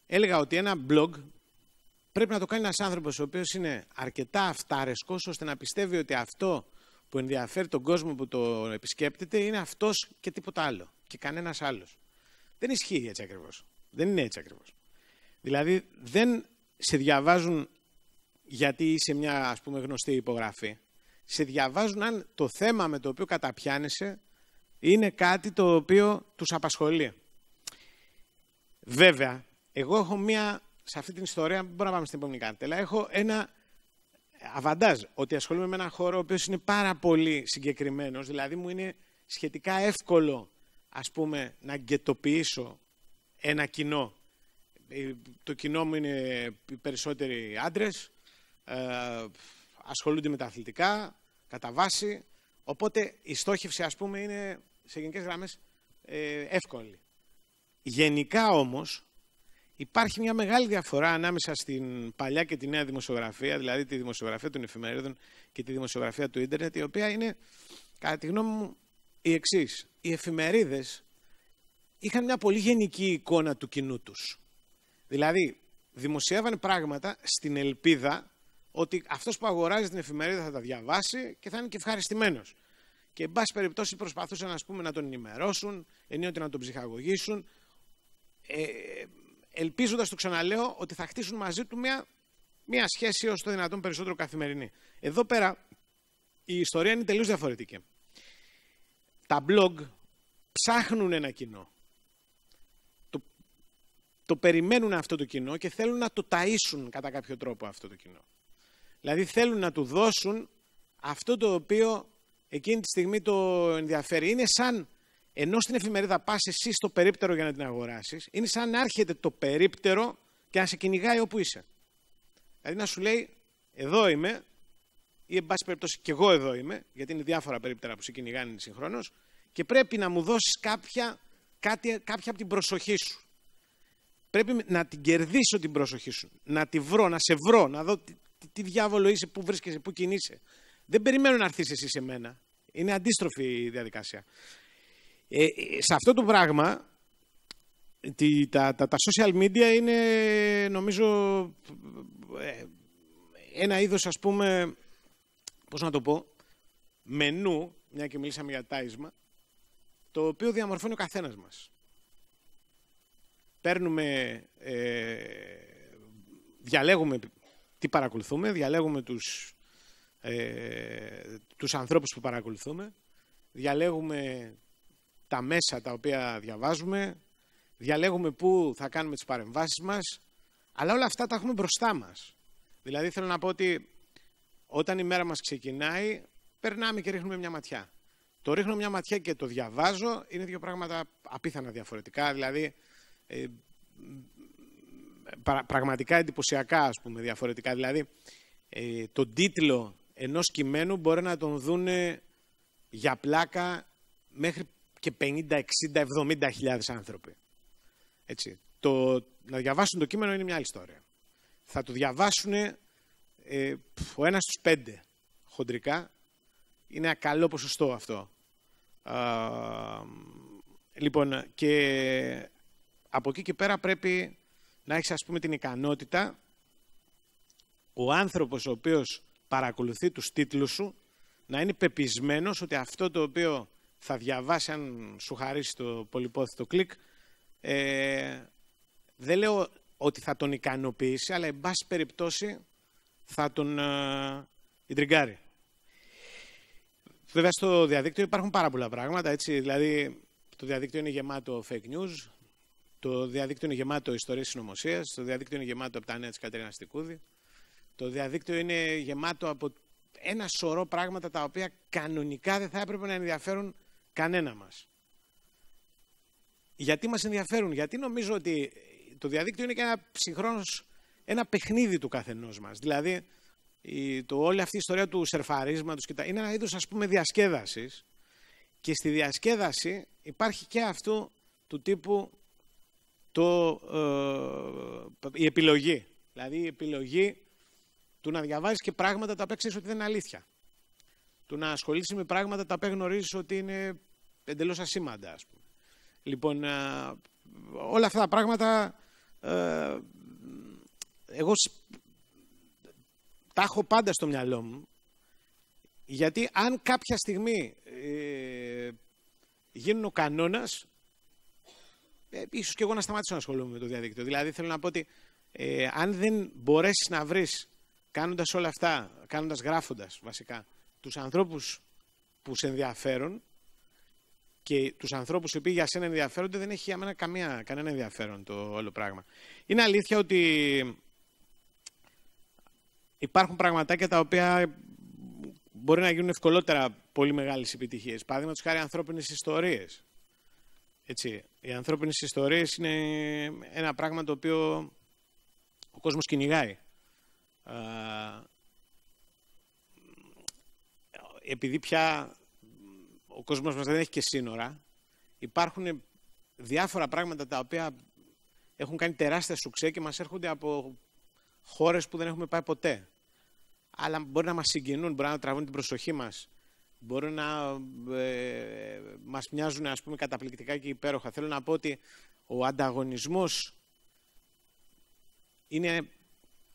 έλεγα ότι ένα blog πρέπει να το κάνει ένας άνθρωπος ο οποίος είναι αρκετά αυτάρεσκος ώστε να πιστεύει ότι αυτό που ενδιαφέρει τον κόσμο που το επισκέπτεται είναι αυτός και τίποτα άλλο. Και κανένας άλλος. Δεν ισχύει έτσι ακριβώς. Δεν είναι έτσι ακριβώς. Δηλαδή δεν σε διαβάζουν γιατί είσαι μια ας πούμε γνωστή υπογραφή. Σε διαβάζουν αν το θέμα με το οποίο καταπιάνεσαι είναι κάτι το οποίο τους απασχολεί. Βέβαια, εγώ έχω μία, σε αυτή την ιστορία, μπορούμε να πάμε στην επόμενη καρτέλα, έχω ένα ε, αβαντάζ ότι ασχολούμαι με έναν χώρο ο οποίος είναι πάρα πολύ συγκεκριμένος, δηλαδή μου είναι σχετικά εύκολο, ας πούμε, να γκαιτοποιήσω ένα κοινό. Ε, το κοινό μου είναι οι περισσότεροι άντρες, ε, ασχολούνται με τα αθλητικά, κατά βάση, οπότε η στόχευση, ας πούμε, είναι σε γενικές γραμμές εύκολη. Γενικά όμως, Υπάρχει μια μεγάλη διαφορά ανάμεσα στην παλιά και τη νέα δημοσιογραφία, δηλαδή τη δημοσιογραφία των εφημερίδων και τη δημοσιογραφία του ίντερνετ, η οποία είναι, κατά τη γνώμη μου, η εξής. Οι εφημερίδες είχαν μια πολύ γενική εικόνα του κοινού τους. Δηλαδή, δημοσιεύαν πράγματα στην ελπίδα ότι αυτός που αγοράζει την εφημερίδα θα τα διαβάσει και θα είναι και ευχαριστημένος. Και, εν πάση περιπτώσει, προσπαθούσαν ας πούμε, να τον ενημερώσουν, ενίοτε να τον ψυχαγωγήσουν. Ε, ελπίζοντας, το ξαναλέω, ότι θα χτίσουν μαζί του μια, μια σχέση ω το δυνατόν περισσότερο καθημερινή. Εδώ πέρα η ιστορία είναι τελείως διαφορετική. Τα blog ψάχνουν ένα κοινό. Το, το περιμένουν αυτό το κοινό και θέλουν να το ταΐσουν κατά κάποιο τρόπο αυτό το κοινό. Δηλαδή θέλουν να του δώσουν αυτό το οποίο εκείνη τη στιγμή το ενδιαφέρει. Είναι σαν ενώ στην εφημερίδα πας εσύ στο περίπτερο για να την αγοράσεις, είναι σαν να έρχεται το περίπτερο και να σε κυνηγάει όπου είσαι. Δηλαδή να σου λέει, εδώ είμαι, ή εν πάση περιπτώσει και εγώ εδώ είμαι, γιατί είναι διάφορα περίπτερα που σε κυνηγάνε συγχρόνως, και πρέπει να μου δώσεις κάποια, κάποια από την προσοχή σου. Πρέπει να την κερδίσω την προσοχή σου, να τη βρω, να σε βρω, να δω τι, τι διάβολο είσαι, πού βρίσκεσαι, πού κινείσαι. Δεν περιμένω να έρθεις εσύ σε μένα. Είναι αντίστροφη η διαδικασία. Ε, ε, σε αυτό το πράγμα, τη, τα, τα, τα, social media είναι νομίζω ε, ένα είδος ας πούμε, πώς να το πω, μενού, μια και μιλήσαμε για τάισμα, το οποίο διαμορφώνει ο καθένας μας. Παίρνουμε, διαλέγουμε τι παρακολουθούμε, διαλέγουμε τους, ε, τους ανθρώπους που παρακολουθούμε, διαλέγουμε τα μέσα τα οποία διαβάζουμε, διαλέγουμε πού θα κάνουμε τις παρεμβάσεις μας, αλλά όλα αυτά τα έχουμε μπροστά μας. Δηλαδή θέλω να πω ότι όταν η μέρα μας ξεκινάει, περνάμε και ρίχνουμε μια ματιά. Το ρίχνω μια ματιά και το διαβάζω, είναι δύο πράγματα απίθανα διαφορετικά, δηλαδή ε, πραγματικά εντυπωσιακά ας πούμε διαφορετικά. Δηλαδή ε, τον τίτλο ενός κειμένου μπορεί να τον δούνε για πλάκα μέχρι και 50, 60, 70000 χιλιάδες άνθρωποι. Έτσι. Το, να διαβάσουν το κείμενο είναι μια άλλη ιστορία. Θα το διαβάσουν ε, ο ένας στους πέντε χοντρικά. Είναι ένα καλό ποσοστό αυτό. λοιπόν, και από εκεί και πέρα πρέπει να έχεις ας πούμε την ικανότητα ο άνθρωπος ο οποίος παρακολουθεί τους τίτλους σου να είναι πεπισμένος ότι αυτό το οποίο θα διαβάσει αν σου χαρίσει το πολυπόθητο κλικ. Ε, δεν λέω ότι θα τον ικανοποιήσει, αλλά εν πάση περιπτώσει θα τον ε, ιντριγκάρει. Βέβαια στο διαδίκτυο υπάρχουν πάρα πολλά πράγματα, έτσι, δηλαδή το διαδίκτυο είναι γεμάτο fake news, το διαδίκτυο είναι γεμάτο ιστορίες συνωμοσίας, το διαδίκτυο είναι γεμάτο από τα νέα της Κατρίνα Στικούδη, το διαδίκτυο είναι γεμάτο από ένα σωρό πράγματα τα οποία κανονικά δεν θα έπρεπε να ενδιαφέρουν Κανένα μας. Γιατί μας ενδιαφέρουν, γιατί νομίζω ότι το διαδίκτυο είναι και ένα συγχρόνως ένα παιχνίδι του καθενός μας. Δηλαδή, η, το, όλη αυτή η ιστορία του σερφαρίσματος και τα, είναι ένα είδος ας πούμε διασκέδασης και στη διασκέδαση υπάρχει και αυτό του τύπου το, ε, η επιλογή. Δηλαδή η επιλογή του να διαβάζεις και πράγματα τα οποία ότι δεν είναι αλήθεια. Του να ασχολείσαι με πράγματα τα οποία γνωρίζεις ότι είναι εντελώς ασήμαντα, ας πούμε. Λοιπόν, όλα αυτά τα πράγματα ε, εγώ τα έχω πάντα στο μυαλό μου γιατί αν κάποια στιγμή ε, γίνουν ο κανόνας ε, και εγώ να σταματήσω να ασχολούμαι με το διαδίκτυο. Δηλαδή θέλω να πω ότι ε, αν δεν μπορέσεις να βρεις κάνοντας όλα αυτά, κάνοντας γράφοντας βασικά τους ανθρώπους που σε ενδιαφέρουν και τους ανθρώπους οι οποίοι για σένα ενδιαφέρονται, δεν έχει για μένα καμία, κανένα ενδιαφέρον το όλο πράγμα. Είναι αλήθεια ότι υπάρχουν πραγματάκια τα οποία μπορεί να γίνουν ευκολότερα πολύ μεγάλες επιτυχίες. Παραδείγματος χάρη ανθρώπινες ιστορίες. Έτσι, οι ανθρώπινες ιστορίες είναι ένα πράγμα το οποίο ο κόσμος κυνηγάει. Επειδή πια ο κόσμος μας δεν έχει και σύνορα. Υπάρχουν διάφορα πράγματα τα οποία έχουν κάνει τεράστια σουξέ και μας έρχονται από χώρες που δεν έχουμε πάει ποτέ. Αλλά μπορεί να μας συγκινούν, μπορεί να τραβούν την προσοχή μας. Μπορεί να ε, μας μοιάζουν ας πούμε, καταπληκτικά και υπέροχα. Θέλω να πω ότι ο ανταγωνισμός είναι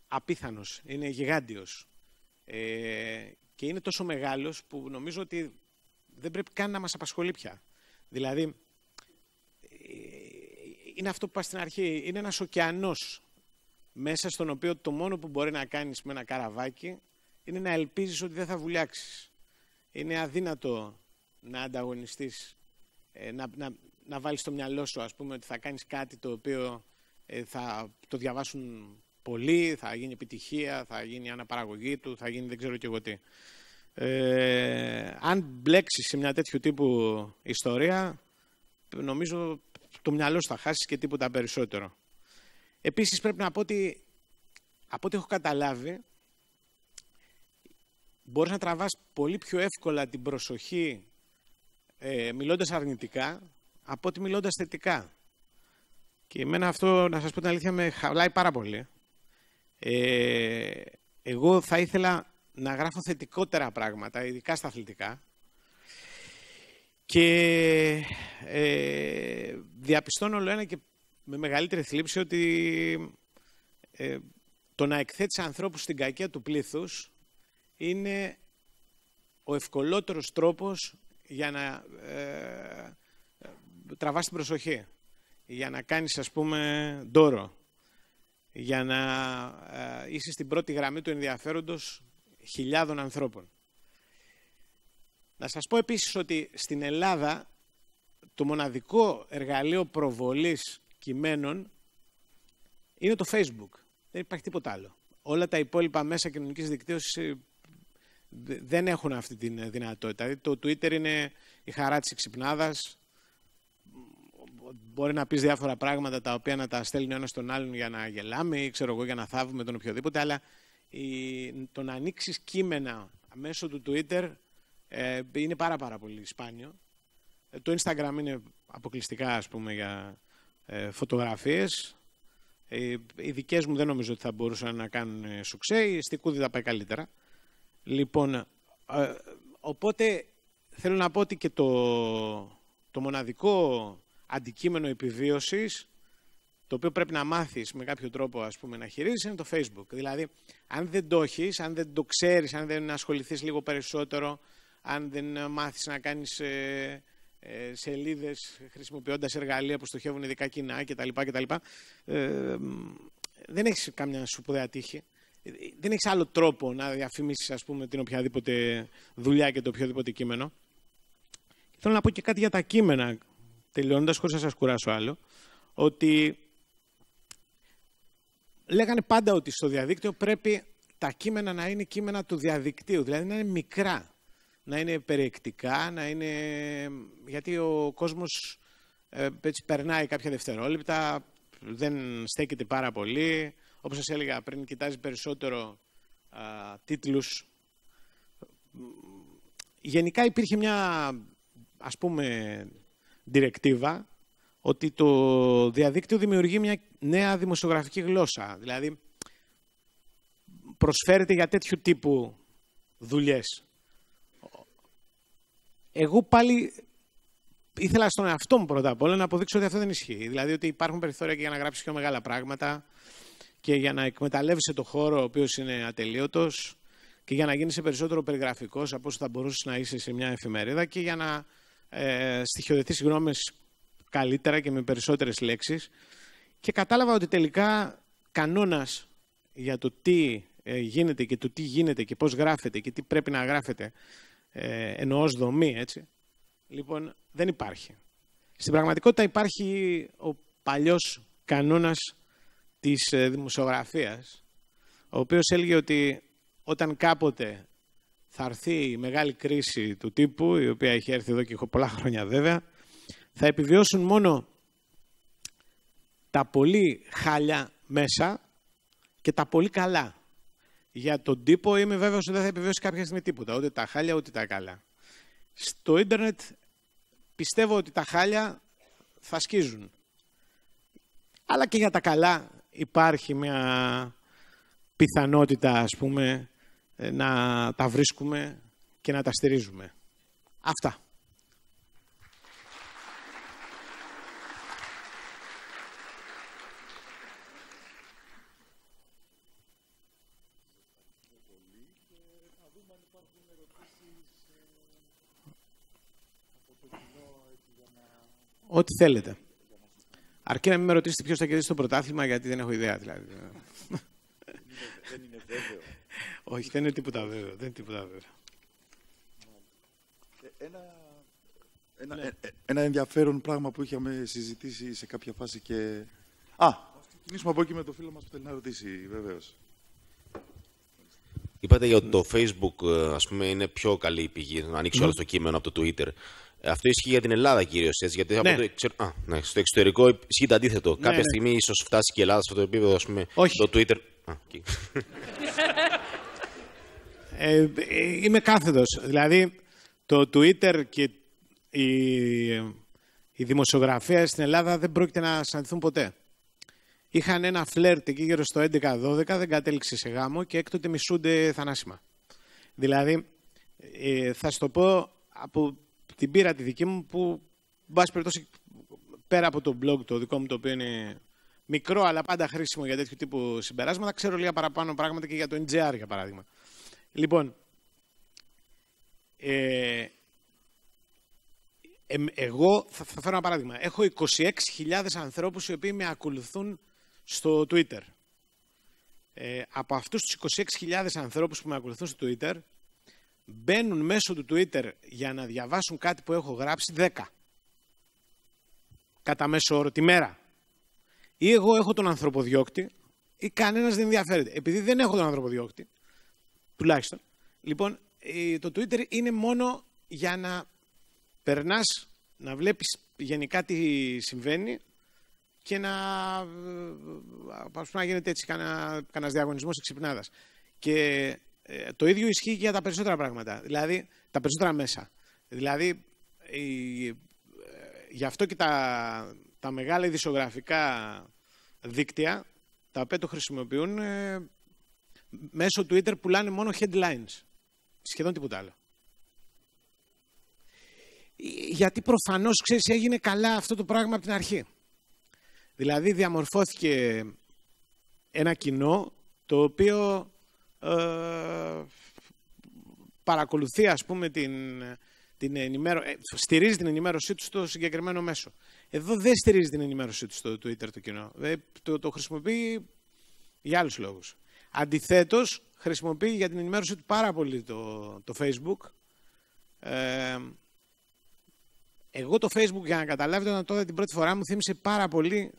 απίθανος, είναι γιγάντιος. Ε, και είναι τόσο μεγάλος που νομίζω ότι δεν πρέπει καν να μας απασχολεί πια. Δηλαδή, ε, είναι αυτό που πας στην αρχή, είναι ένας ωκεανός μέσα στον οποίο το μόνο που μπορεί να κάνεις με ένα καραβάκι είναι να ελπίζεις ότι δεν θα βουλιάξεις. Είναι αδύνατο να ανταγωνιστείς, ε, να, να, να βάλεις στο μυαλό σου, ας πούμε, ότι θα κάνεις κάτι το οποίο ε, θα το διαβάσουν πολλοί, θα γίνει επιτυχία, θα γίνει αναπαραγωγή του, θα γίνει δεν ξέρω και εγώ τι. Ε, αν μπλέξεις σε μια τέτοιου τύπου ιστορία, νομίζω το μυαλό σου θα χάσεις και τίποτα περισσότερο. Επίσης πρέπει να πω ότι από ό,τι έχω καταλάβει, μπορείς να τραβάς πολύ πιο εύκολα την προσοχή ε, μιλώντας αρνητικά από ότι μιλώντας θετικά. Και εμένα αυτό, να σας πω την αλήθεια, με χαλάει πάρα πολύ. Ε, εγώ θα ήθελα να γράφω θετικότερα πράγματα, ειδικά στα αθλητικά. Και ε, διαπιστώνω όλο ένα και με μεγαλύτερη θλίψη ότι ε, το να εκθέτεις ανθρώπους στην κακία του πλήθους είναι ο ευκολότερος τρόπος για να ε, ε, τραβάς την προσοχή, για να κάνεις ας πούμε ντόρο, για να ε, είσαι στην πρώτη γραμμή του ενδιαφέροντος χιλιάδων ανθρώπων. Να σας πω επίσης ότι στην Ελλάδα το μοναδικό εργαλείο προβολής κειμένων είναι το Facebook. Δεν υπάρχει τίποτα άλλο. Όλα τα υπόλοιπα μέσα κοινωνικής δικτύωσης ε, δεν έχουν αυτή τη ε, δυνατότητα. Δηλαδή, το Twitter είναι η χαρά της εξυπνάδας. Μπορεί να πεις διάφορα πράγματα τα οποία να τα στέλνει ο ένας τον άλλον για να γελάμε ή ξέρω εγώ για να θάβουμε τον οποιοδήποτε, αλλά η, το να ανοίξεις κείμενα μέσω του Twitter ε, είναι πάρα πάρα πολύ σπάνιο. Ε, το Instagram είναι αποκλειστικά ας πούμε για ε, φωτογραφίες. οι δικές μου δεν νομίζω ότι θα μπορούσαν να κάνουν σουξέ. Η Στικούδη τα πάει καλύτερα. Λοιπόν, οπότε θέλω να πω ότι και το, το μοναδικό αντικείμενο επιβίωσης το οποίο πρέπει να μάθεις με κάποιο τρόπο ας πούμε, να χειρίζεις είναι το Facebook. Δηλαδή, αν δεν το έχεις, αν δεν το ξέρεις, αν δεν ασχοληθείς λίγο περισσότερο, αν δεν μάθεις να κάνεις ε, ε, σελίδες χρησιμοποιώντας εργαλεία που στοχεύουν ειδικά κοινά κτλ. κτλ ε, δεν έχεις καμιά σπουδαία τύχη. Δεν έχεις άλλο τρόπο να διαφημίσεις ας πούμε, την οποιαδήποτε δουλειά και το οποιοδήποτε κείμενο. Θέλω να πω και κάτι για τα κείμενα, τελειώνοντας χωρίς να σας κουράσω άλλο, ότι λέγανε πάντα ότι στο διαδίκτυο πρέπει τα κείμενα να είναι κείμενα του διαδικτύου, δηλαδή να είναι μικρά, να είναι περιεκτικά, να είναι... γιατί ο κόσμος ε, έτσι περνάει κάποια δευτερόλεπτα, δεν στέκεται πάρα πολύ. Όπως σας έλεγα πριν, κοιτάζει περισσότερο α, τίτλους. Γενικά υπήρχε μια, ας πούμε, διρεκτίβα ότι το διαδίκτυο δημιουργεί μια νέα δημοσιογραφική γλώσσα. Δηλαδή, προσφέρεται για τέτοιου τύπου δουλειές. Εγώ πάλι ήθελα στον εαυτό μου πρώτα απ' όλα να αποδείξω ότι αυτό δεν ισχύει. Δηλαδή ότι υπάρχουν περιθώρια και για να γράψεις πιο μεγάλα πράγματα και για να εκμεταλλεύεσαι το χώρο ο οποίος είναι ατελείωτος και για να γίνεις περισσότερο περιγραφικός από όσο θα μπορούσες να είσαι σε μια εφημερίδα και για να ε, στοιχειοθετείς γνώμες καλύτερα και με περισσότερες λέξεις. Και κατάλαβα ότι τελικά κανόνας για το τι ε, γίνεται και το τι γίνεται και πώς γράφεται και τι πρέπει να γράφεται ε, εννοώς δομή, έτσι. Λοιπόν, δεν υπάρχει. Στην πραγματικότητα υπάρχει ο παλιός κανόνας της ε, δημοσιογραφίας, ο οποίος έλεγε ότι όταν κάποτε θα έρθει η μεγάλη κρίση του τύπου, η οποία έχει έρθει εδώ και έχω πολλά χρόνια βέβαια, θα επιβιώσουν μόνο τα πολύ χάλια μέσα και τα πολύ καλά. Για τον τύπο είμαι βέβαιος ότι δεν θα επιβιώσει κάποια στιγμή τίποτα, ούτε τα χάλια ούτε τα καλά. Στο ίντερνετ πιστεύω ότι τα χάλια θα σκίζουν. Αλλά και για τα καλά υπάρχει μια πιθανότητα, ας πούμε, ε, να τα βρίσκουμε και να τα στηρίζουμε. Αυτά. Ό,τι θέλετε. Αρκεί να μην με ρωτήσετε ποιος θα κερδίσει το πρωτάθλημα, γιατί δεν έχω ιδέα δηλαδή. δεν είναι βέβαιο. Όχι, δεν είναι τίποτα βέβαιο. Δεν τίποτα βέβαιο. Ε, ένα, ένα, ναι. ένα ενδιαφέρον πράγμα που είχαμε συζητήσει σε κάποια φάση και. Α, ας ξεκινήσουμε από εκεί με το φίλο μας που θέλει να ρωτήσει, βεβαίως. Είπατε ότι το Facebook ε, ας πούμε, είναι πιο καλή πηγή να ανοίξει ναι. όλο το κείμενο από το Twitter. Αυτό ισχύει για την Ελλάδα κυρίως. Γιατί από ναι. το, Α, ναι, στο εξωτερικό ισχύει το αντίθετο. Ναι, Κάποια ναι. στιγμή ίσως φτάσει και η Ελλάδα σε αυτό το επίπεδο, ας πούμε. Όχι. Το Twitter. Α, ε, είμαι κάθετος. Δηλαδή, το Twitter και η, η δημοσιογραφία στην Ελλάδα δεν πρόκειται να συναντηθούν ποτέ. Είχαν ένα φλερτ εκεί γύρω στο 11-12, δεν κατέληξε σε γάμο και έκτοτε μισούνται θανάσιμα. Δηλαδή, ε, θα σου το πω από την πήρα τη δική μου που, βάση περιπτώσει, πέρα από το blog το δικό μου το οποίο είναι μικρό αλλά πάντα χρήσιμο για τέτοιου τύπου συμπεράσματα, ξέρω λίγα παραπάνω πράγματα και για το NGR για παράδειγμα. Λοιπόν, ε, ε, εγώ θα, θα φέρω ένα παράδειγμα. Έχω 26.000 ανθρώπους οι οποίοι με ακολουθούν στο Twitter. Ε, από αυτούς τους 26.000 ανθρώπους που με ακολουθούν στο Twitter, μπαίνουν μέσω του Twitter για να διαβάσουν κάτι που έχω γράψει 10. Κατά μέσο όρο τη μέρα. Ή εγώ έχω τον ανθρωποδιώκτη ή κανένας δεν ενδιαφέρεται. Επειδή δεν έχω τον ανθρωποδιώκτη, τουλάχιστον, λοιπόν, ε, το Twitter είναι μόνο για να περνάς, να βλέπεις γενικά τι συμβαίνει και να, ε, ε, ας πούμε, να γίνεται έτσι κανένα, κανένας διαγωνισμός εξυπνάδας. Και ε, το ίδιο ισχύει και για τα περισσότερα πράγματα. Δηλαδή, τα περισσότερα μέσα. Δηλαδή, η, ε, γι' αυτό και τα, τα μεγάλα ειδησιογραφικά δίκτυα, τα οποία το χρησιμοποιούν, ε, μέσω Twitter πουλάνε μόνο headlines. Σχεδόν τίποτα άλλο. Ε, γιατί προφανώς, ξέρεις, έγινε καλά αυτό το πράγμα από την αρχή. Δηλαδή διαμορφώθηκε ένα κοινό το οποίο ε, παρακολουθεί ας πούμε την, την ενημέρω... Ε, στηρίζει την ενημέρωσή του στο συγκεκριμένο μέσο. Εδώ δεν στηρίζει την ενημέρωσή του στο Twitter το κοινό. Ε, το, το χρησιμοποιεί για άλλους λόγους. Αντιθέτως, χρησιμοποιεί για την ενημέρωσή του πάρα πολύ το, το Facebook. εγώ το Facebook, για να καταλάβετε, όταν τότε την πρώτη φορά μου θύμισε πάρα πολύ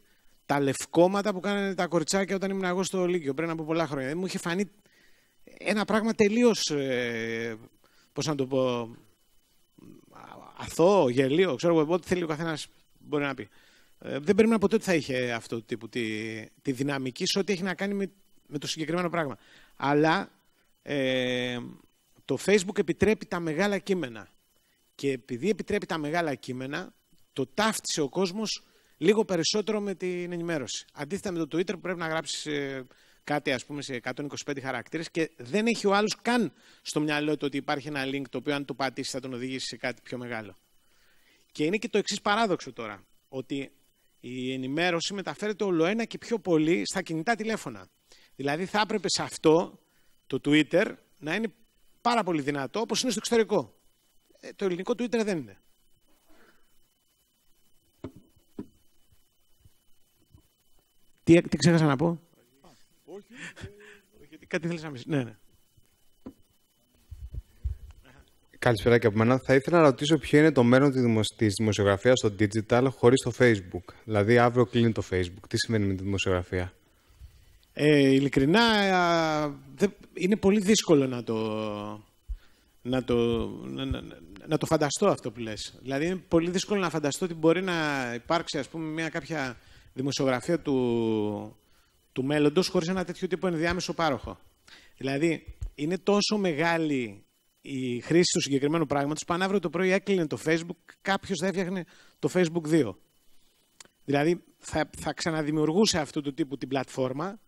τα λευκόματα που κάνανε τα κοριτσάκια όταν ήμουν εγώ στο Λύκειο πριν από πολλά χρόνια. Δεν μου είχε φανεί ένα πράγμα τελείως, ε, πώς να το πω, αθώο, γελίο, ξέρω εγώ, ό,τι θέλει ο καθένας μπορεί να πει. Ε, δεν περίμενα ποτέ ότι θα είχε αυτό το τύπο, τη, δυναμική σε ό,τι έχει να κάνει με, με το συγκεκριμένο πράγμα. Αλλά ε, το Facebook επιτρέπει τα μεγάλα κείμενα. Και επειδή επιτρέπει τα μεγάλα κείμενα, το ταύτισε ο κόσμος λίγο περισσότερο με την ενημέρωση. Αντίθετα με το Twitter που πρέπει να γράψεις κάτι ας πούμε σε 125 χαρακτήρες και δεν έχει ο άλλος καν στο μυαλό του ότι υπάρχει ένα link το οποίο αν το πατήσεις θα τον οδηγήσει σε κάτι πιο μεγάλο. Και είναι και το εξής παράδοξο τώρα, ότι η ενημέρωση μεταφέρεται ένα και πιο πολύ στα κινητά τηλέφωνα. Δηλαδή θα έπρεπε σε αυτό το Twitter να είναι πάρα πολύ δυνατό όπως είναι στο εξωτερικό. Ε, το ελληνικό Twitter δεν είναι. Τι, τι ξέχασα να πω. Όχι, κάτι θέλεις να Ναι, ναι. Καλησπέρα και από μένα. Θα ήθελα να ρωτήσω ποιο είναι το μέλλον της δημοσιογραφίας στο digital χωρίς το Facebook. Δηλαδή, αύριο κλείνει το Facebook. Τι σημαίνει με τη δημοσιογραφία. Ε, ειλικρινά, είναι πολύ δύσκολο να το, να το, να, το φανταστώ αυτό που λες. Δηλαδή, είναι πολύ δύσκολο να φανταστώ ότι μπορεί να υπάρξει, ας πούμε, μια κάποια δημοσιογραφία του, του μέλλοντος χωρίς ένα τέτοιο τύπο ενδιάμεσο πάροχο. Δηλαδή, είναι τόσο μεγάλη η χρήση του συγκεκριμένου πράγματος που αν αύριο το πρωί έκλεινε το Facebook, κάποιος θα έφτιαχνε το Facebook 2. Δηλαδή, θα, θα ξαναδημιουργούσε αυτού του τύπου την πλατφόρμα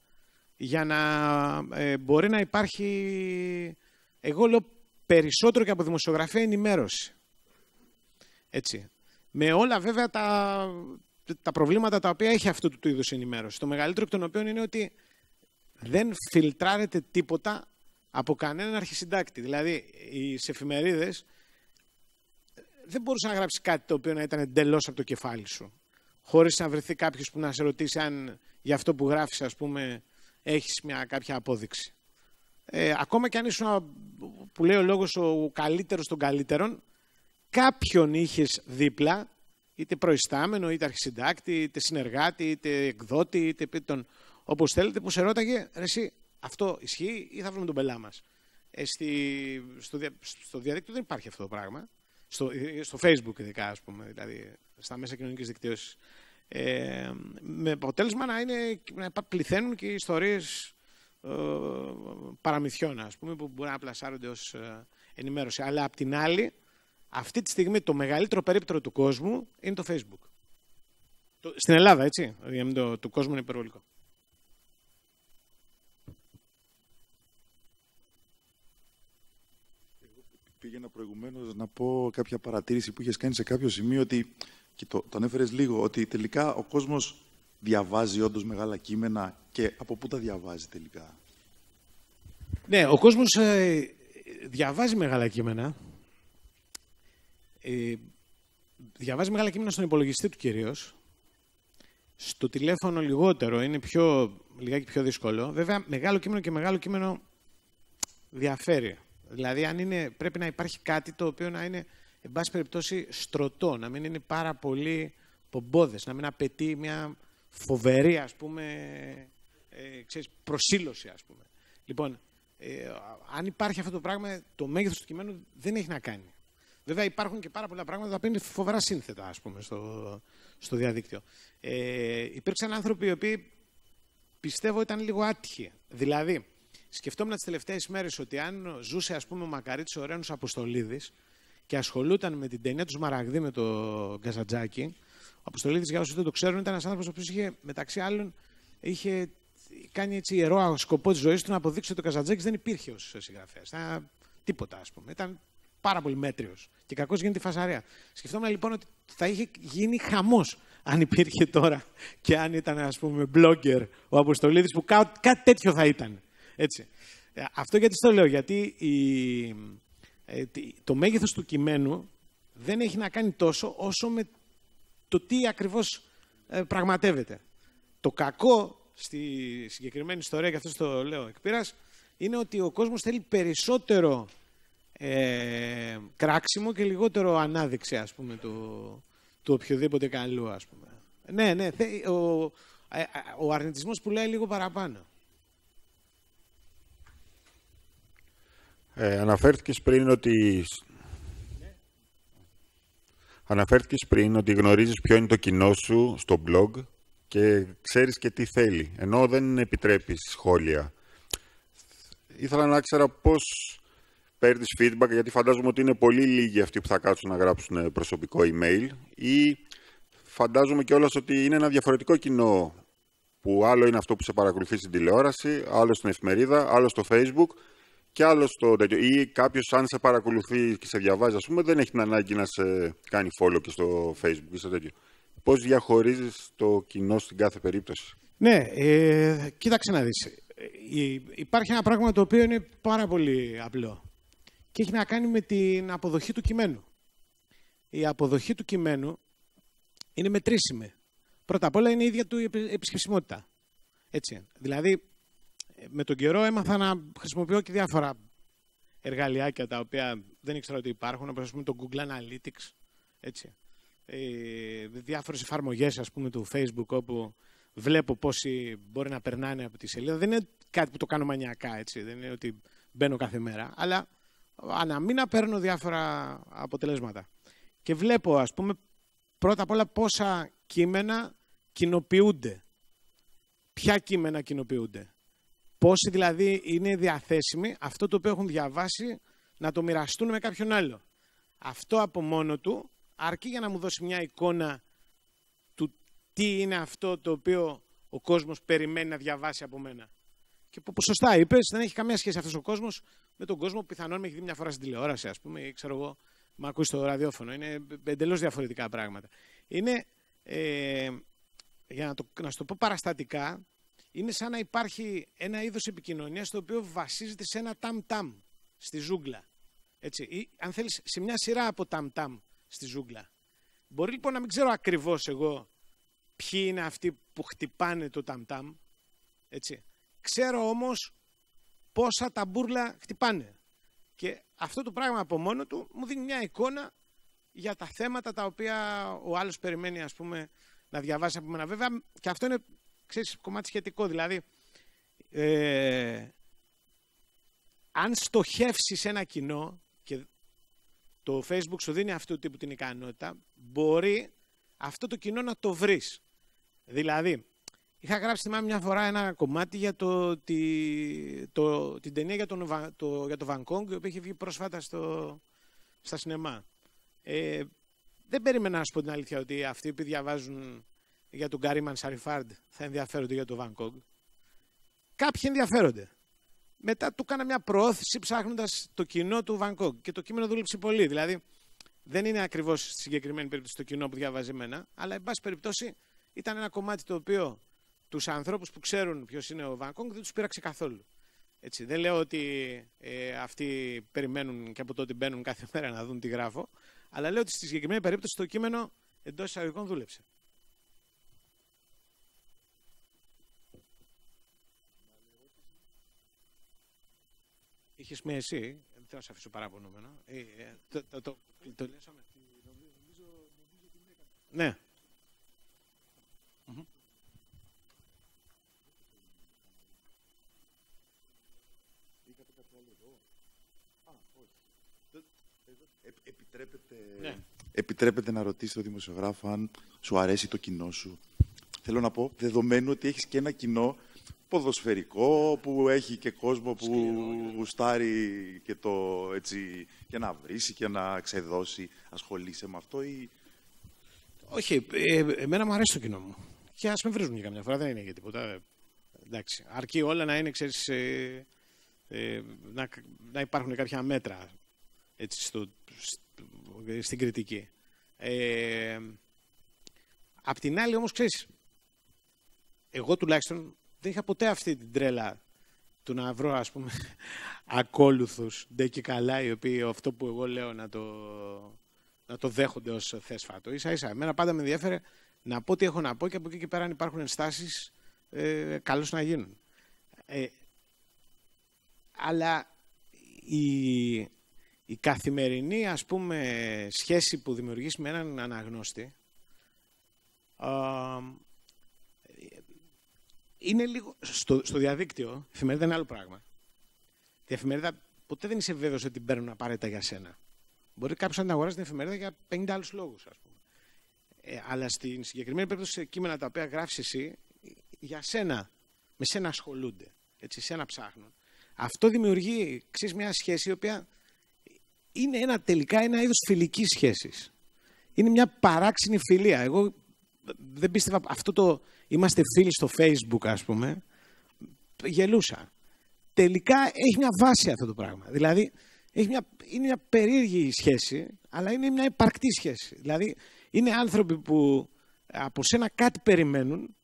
για να ε, μπορεί να υπάρχει, εγώ λέω, περισσότερο και από δημοσιογραφία ενημέρωση. Έτσι. Με όλα βέβαια τα, τα προβλήματα τα οποία έχει αυτού του είδους ενημέρωση. Το μεγαλύτερο εκ των οποίων είναι ότι δεν φιλτράρεται τίποτα από κανέναν αρχισυντάκτη. Δηλαδή, οι εφημερίδες δεν μπορούσαν να γράψει κάτι το οποίο να ήταν εντελώς από το κεφάλι σου. Χωρίς να βρεθεί κάποιος που να σε ρωτήσει αν για αυτό που γράφεις, ας πούμε, έχεις μια κάποια απόδειξη. Ε, ακόμα και αν ήσουν, που λέει ο λόγος, ο καλύτερος των καλύτερων, κάποιον είχες δίπλα είτε προϊστάμενο, είτε αρχισυντάκτη, είτε συνεργάτη, είτε εκδότη, είτε τον όπως θέλετε, που σε ρώταγε, ρε εσύ, αυτό ισχύει ή θα βρούμε τον πελά μας. Ε, στη, στο, διαδίκτυο δεν υπάρχει αυτό το πράγμα. Στο, στο facebook ειδικά, ας πούμε, δηλαδή, στα μέσα κοινωνικής δικτύωσης. Ε, με αποτέλεσμα να, είναι, να πληθαίνουν και ιστορίες ε, παραμυθιών, ας πούμε, που μπορεί να πλασάρονται ως ε, ενημέρωση. Αλλά απ' την άλλη, αυτή τη στιγμή το μεγαλύτερο περίπτερο του κόσμου είναι το Facebook. Το, στην Ελλάδα, έτσι, για δηλαδή, μην το του κόσμου είναι υπερβολικό. πήγαινα προηγουμένως να πω κάποια παρατήρηση που είχες κάνει σε κάποιο σημείο ότι. Και το, το ανέφερε λίγο, ότι τελικά ο κόσμος διαβάζει όντως μεγάλα κείμενα και από πού τα διαβάζει τελικά. Ναι, ο κόσμος ε, διαβάζει μεγάλα κείμενα. Ε, διαβάζει μεγάλα κείμενα στον υπολογιστή του κυρίως. Στο τηλέφωνο λιγότερο, είναι πιο, λιγάκι πιο δύσκολο. Βέβαια, μεγάλο κείμενο και μεγάλο κείμενο διαφέρει. Δηλαδή, αν είναι, πρέπει να υπάρχει κάτι το οποίο να είναι, εν πάση περιπτώσει, στρωτό, να μην είναι πάρα πολύ πομπόδες, να μην απαιτεί μια φοβερή, ας πούμε, ε, προσήλωση, ας πούμε. Λοιπόν, ε, αν υπάρχει αυτό το πράγμα, το μέγεθος του κειμένου δεν έχει να κάνει. Βέβαια υπάρχουν και πάρα πολλά πράγματα που είναι φοβερά σύνθετα ας πούμε, στο, στο διαδίκτυο. Ε, υπήρξαν άνθρωποι οι οποίοι πιστεύω ήταν λίγο άτυχοι. Δηλαδή, σκεφτόμουν τις τελευταίες μέρες ότι αν ζούσε ας πούμε, ο Μακαρίτη Ωραίου Αποστολίδης και ασχολούταν με την ταινία του Μαραγδί με τον Καζατζάκη, ο Αποστολίδης, για όσους δεν το ξέρουν, ήταν ένας άνθρωπος που είχε μεταξύ άλλων είχε κάνει έτσι ιερό σκοπό της ζωής του να αποδείξει ότι ο Καζατζάκη δεν υπήρχε ως συγγραφέας. Τίποτα, ας πούμε. Ήταν πάρα πολύ μέτριος. Και κακώς γίνεται η φασαρία. Σκεφτόμουν λοιπόν ότι θα είχε γίνει χαμός αν υπήρχε τώρα και αν ήταν, ας πούμε, blogger ο Αποστολίδης που κάτι τέτοιο θα ήταν. Έτσι. Ε, αυτό γιατί το λέω, γιατί η, ε, το μέγεθος του κειμένου δεν έχει να κάνει τόσο όσο με το τι ακριβώς ε, πραγματεύεται. Το κακό στη συγκεκριμένη ιστορία, και αυτό το λέω εκπείρα είναι ότι ο κόσμος θέλει περισσότερο ε, κράξιμο και λιγότερο ανάδειξη ας πούμε του, του οποιοδήποτε καλού ας πούμε. Ναι, ναι, θε, ο, ε, ε, ο αρνητισμός λέει λίγο παραπάνω. Ε, αναφέρθηκες πριν ότι... Αναφέρθηκες πριν ότι γνωρίζεις ποιο είναι το κοινό σου στο blog και ξέρεις και τι θέλει, ενώ δεν επιτρέπεις σχόλια. Ήθελα να ξέρω πώς παίρνει feedback, γιατί φαντάζομαι ότι είναι πολύ λίγοι αυτοί που θα κάτσουν να γράψουν προσωπικό email ή φαντάζομαι κιόλας ότι είναι ένα διαφορετικό κοινό που άλλο είναι αυτό που σε παρακολουθεί στην τηλεόραση, άλλο στην εφημερίδα, άλλο στο facebook και άλλο στο τέτοιο. Ή κάποιος, αν σε παρακολουθεί και σε διαβάζει, ας πούμε, δεν έχει την ανάγκη να σε κάνει follow και στο facebook ή στο τέτοιο. Πώς διαχωρίζεις το κοινό στην κάθε περίπτωση. Ναι, ε, κοίταξε να δεις. Ε, υπάρχει ένα πράγμα το οποίο είναι πάρα πολύ απλό και έχει να κάνει με την αποδοχή του κειμένου. Η αποδοχή του κειμένου είναι μετρήσιμη. Πρώτα απ' όλα είναι η ίδια του η επισκεψιμότητα. Έτσι. Δηλαδή, με τον καιρό έμαθα να χρησιμοποιώ και διάφορα εργαλειάκια τα οποία δεν ήξερα ότι υπάρχουν, όπως ας πούμε το Google Analytics, έτσι. Ε, διάφορες εφαρμογές ας πούμε του Facebook όπου βλέπω πόσοι μπορεί να περνάνε από τη σελίδα. Δεν είναι κάτι που το κάνω μανιακά, έτσι. Δεν είναι ότι μπαίνω κάθε μέρα, αλλά ανά μήνα παίρνω διάφορα αποτελέσματα. Και βλέπω, ας πούμε, πρώτα απ' όλα πόσα κείμενα κοινοποιούνται. Ποια κείμενα κοινοποιούνται. Πόσοι δηλαδή είναι διαθέσιμοι αυτό το οποίο έχουν διαβάσει να το μοιραστούν με κάποιον άλλο. Αυτό από μόνο του αρκεί για να μου δώσει μια εικόνα του τι είναι αυτό το οποίο ο κόσμος περιμένει να διαβάσει από μένα. Και που σωστά είπες, δεν έχει καμία σχέση αυτός ο κόσμος με τον κόσμο που πιθανόν με έχει δει μια φορά στην τηλεόραση, ας πούμε, ή ξέρω εγώ, με ακούει στο ραδιόφωνο. Είναι εντελώς διαφορετικά πράγματα. Είναι, ε, για να, το, να σου το πω παραστατικά, είναι σαν να υπάρχει ένα είδος επικοινωνίας το οποίο βασίζεται σε ενα ταμ ταμ-ταμ στη ζούγκλα. Έτσι, ή, αν θέλεις, σε μια σειρά από ταμ-ταμ στη ζούγκλα. Μπορεί λοιπόν να μην ξέρω ακριβώς εγώ ποιοι είναι αυτοί που χτυπάνε το ταμ. ταμ Έτσι. Ξέρω όμως πόσα τα μπουρλα χτυπάνε. Και αυτό το πράγμα από μόνο του μου δίνει μια εικόνα για τα θέματα τα οποία ο άλλος περιμένει ας πούμε να διαβάσει από μένα. Βέβαια και αυτό είναι ξέρεις, κομμάτι σχετικό δηλαδή ε, αν στοχεύσεις ένα κοινό και το facebook σου δίνει αυτού τύπου την ικανότητα μπορεί αυτό το κοινό να το βρεις. Δηλαδή Είχα γράψει θυμάμαι μια φορά ένα κομμάτι για το, τη, το, την ταινία για, τον, το, για το Βανκόγκ, η οποία είχε βγει πρόσφατα στο, στα σινεμά. Ε, δεν περίμενα να σου πω την αλήθεια ότι αυτοί που διαβάζουν για τον Γκάριμαν Σαριφάρντ θα ενδιαφέρονται για το Βανκόγκ. Κάποιοι ενδιαφέρονται. Μετά του κάνα μια προώθηση ψάχνοντας το κοινό του Βανκόγκ και το κείμενο δούλεψε πολύ. Δηλαδή δεν είναι ακριβώς στη συγκεκριμένη περίπτωση το κοινό που διαβάζει εμένα, αλλά εν πάση περιπτώσει ήταν ένα κομμάτι το οποίο τους ανθρώπους που ξέρουν ποιος είναι ο Βανκόγκ δεν τους πείραξε καθόλου. Έτσι, δεν λέω ότι αυτοί περιμένουν και από τότε μπαίνουν κάθε μέρα να δουν τι γράφω, αλλά λέω ότι στη συγκεκριμένη περίπτωση το κείμενο εντός εισαγωγικών δούλεψε. Είχες μία εσύ, δεν θέλω να σε αφήσω παράπονο. Ε, ε, το, το, το, Ναι. Ε, Επιτρέπετε ναι. να ρωτήσει το δημοσιογράφο αν σου αρέσει το κοινό σου. Θέλω να πω, δεδομένου ότι έχεις και ένα κοινό ποδοσφαιρικό που έχει και κόσμο που Σκληρό, ναι. γουστάρει και, το, έτσι, και να βρήσει και να ξεδώσει. Ασχολείσαι με αυτό ή... Όχι, ε, εμένα μου αρέσει το κοινό μου. Και ας με βρίζουν για καμιά φορά, δεν είναι για τίποτα. Ε, εντάξει, αρκεί όλα να είναι, ξέρεις, ε, ε να υπάρχουν κάποια μέτρα έτσι στο, στην κριτική. Ε, απ' την άλλη όμως ξέρεις, εγώ τουλάχιστον δεν είχα ποτέ αυτή την τρέλα του να βρω ας πούμε [LAUGHS] ακόλουθους ντε και καλά οι οποίοι αυτό που εγώ λέω να το, να το δέχονται ως θέσφατο. Ίσα ίσα εμένα πάντα με ενδιαφέρε να πω τι έχω να πω και από εκεί και πέρα αν υπάρχουν ενστάσεις ε, καλώς να γίνουν. Ε, αλλά η, η καθημερινή ας πούμε σχέση που δημιουργείς με έναν αναγνώστη είναι λίγο στο, στο διαδίκτυο, η εφημερίδα είναι άλλο πράγμα. Η εφημερίδα ποτέ δεν είσαι βέβαιος ότι την παίρνουν απαραίτητα για σένα. Μπορεί κάποιος να την αγοράσει την εφημερίδα για 50 άλλους λόγους, ας πούμε. Ε, αλλά στην συγκεκριμένη περίπτωση, σε κείμενα τα οποία γράφεις εσύ, για σένα, με σένα ασχολούνται. Έτσι, σένα ψάχνουν. Αυτό δημιουργεί ξέρεις, μια σχέση η οποία είναι ένα, τελικά ένα είδος φιλικής σχέσης. Είναι μια παράξενη φιλία. Εγώ δεν πίστευα αυτό το είμαστε φίλοι στο facebook ας πούμε, γελούσα. Τελικά έχει μια βάση αυτό το πράγμα. Δηλαδή έχει μια, είναι μια περίεργη σχέση, αλλά είναι μια υπαρκτή σχέση. Δηλαδή είναι άνθρωποι που από σένα κάτι περιμένουν,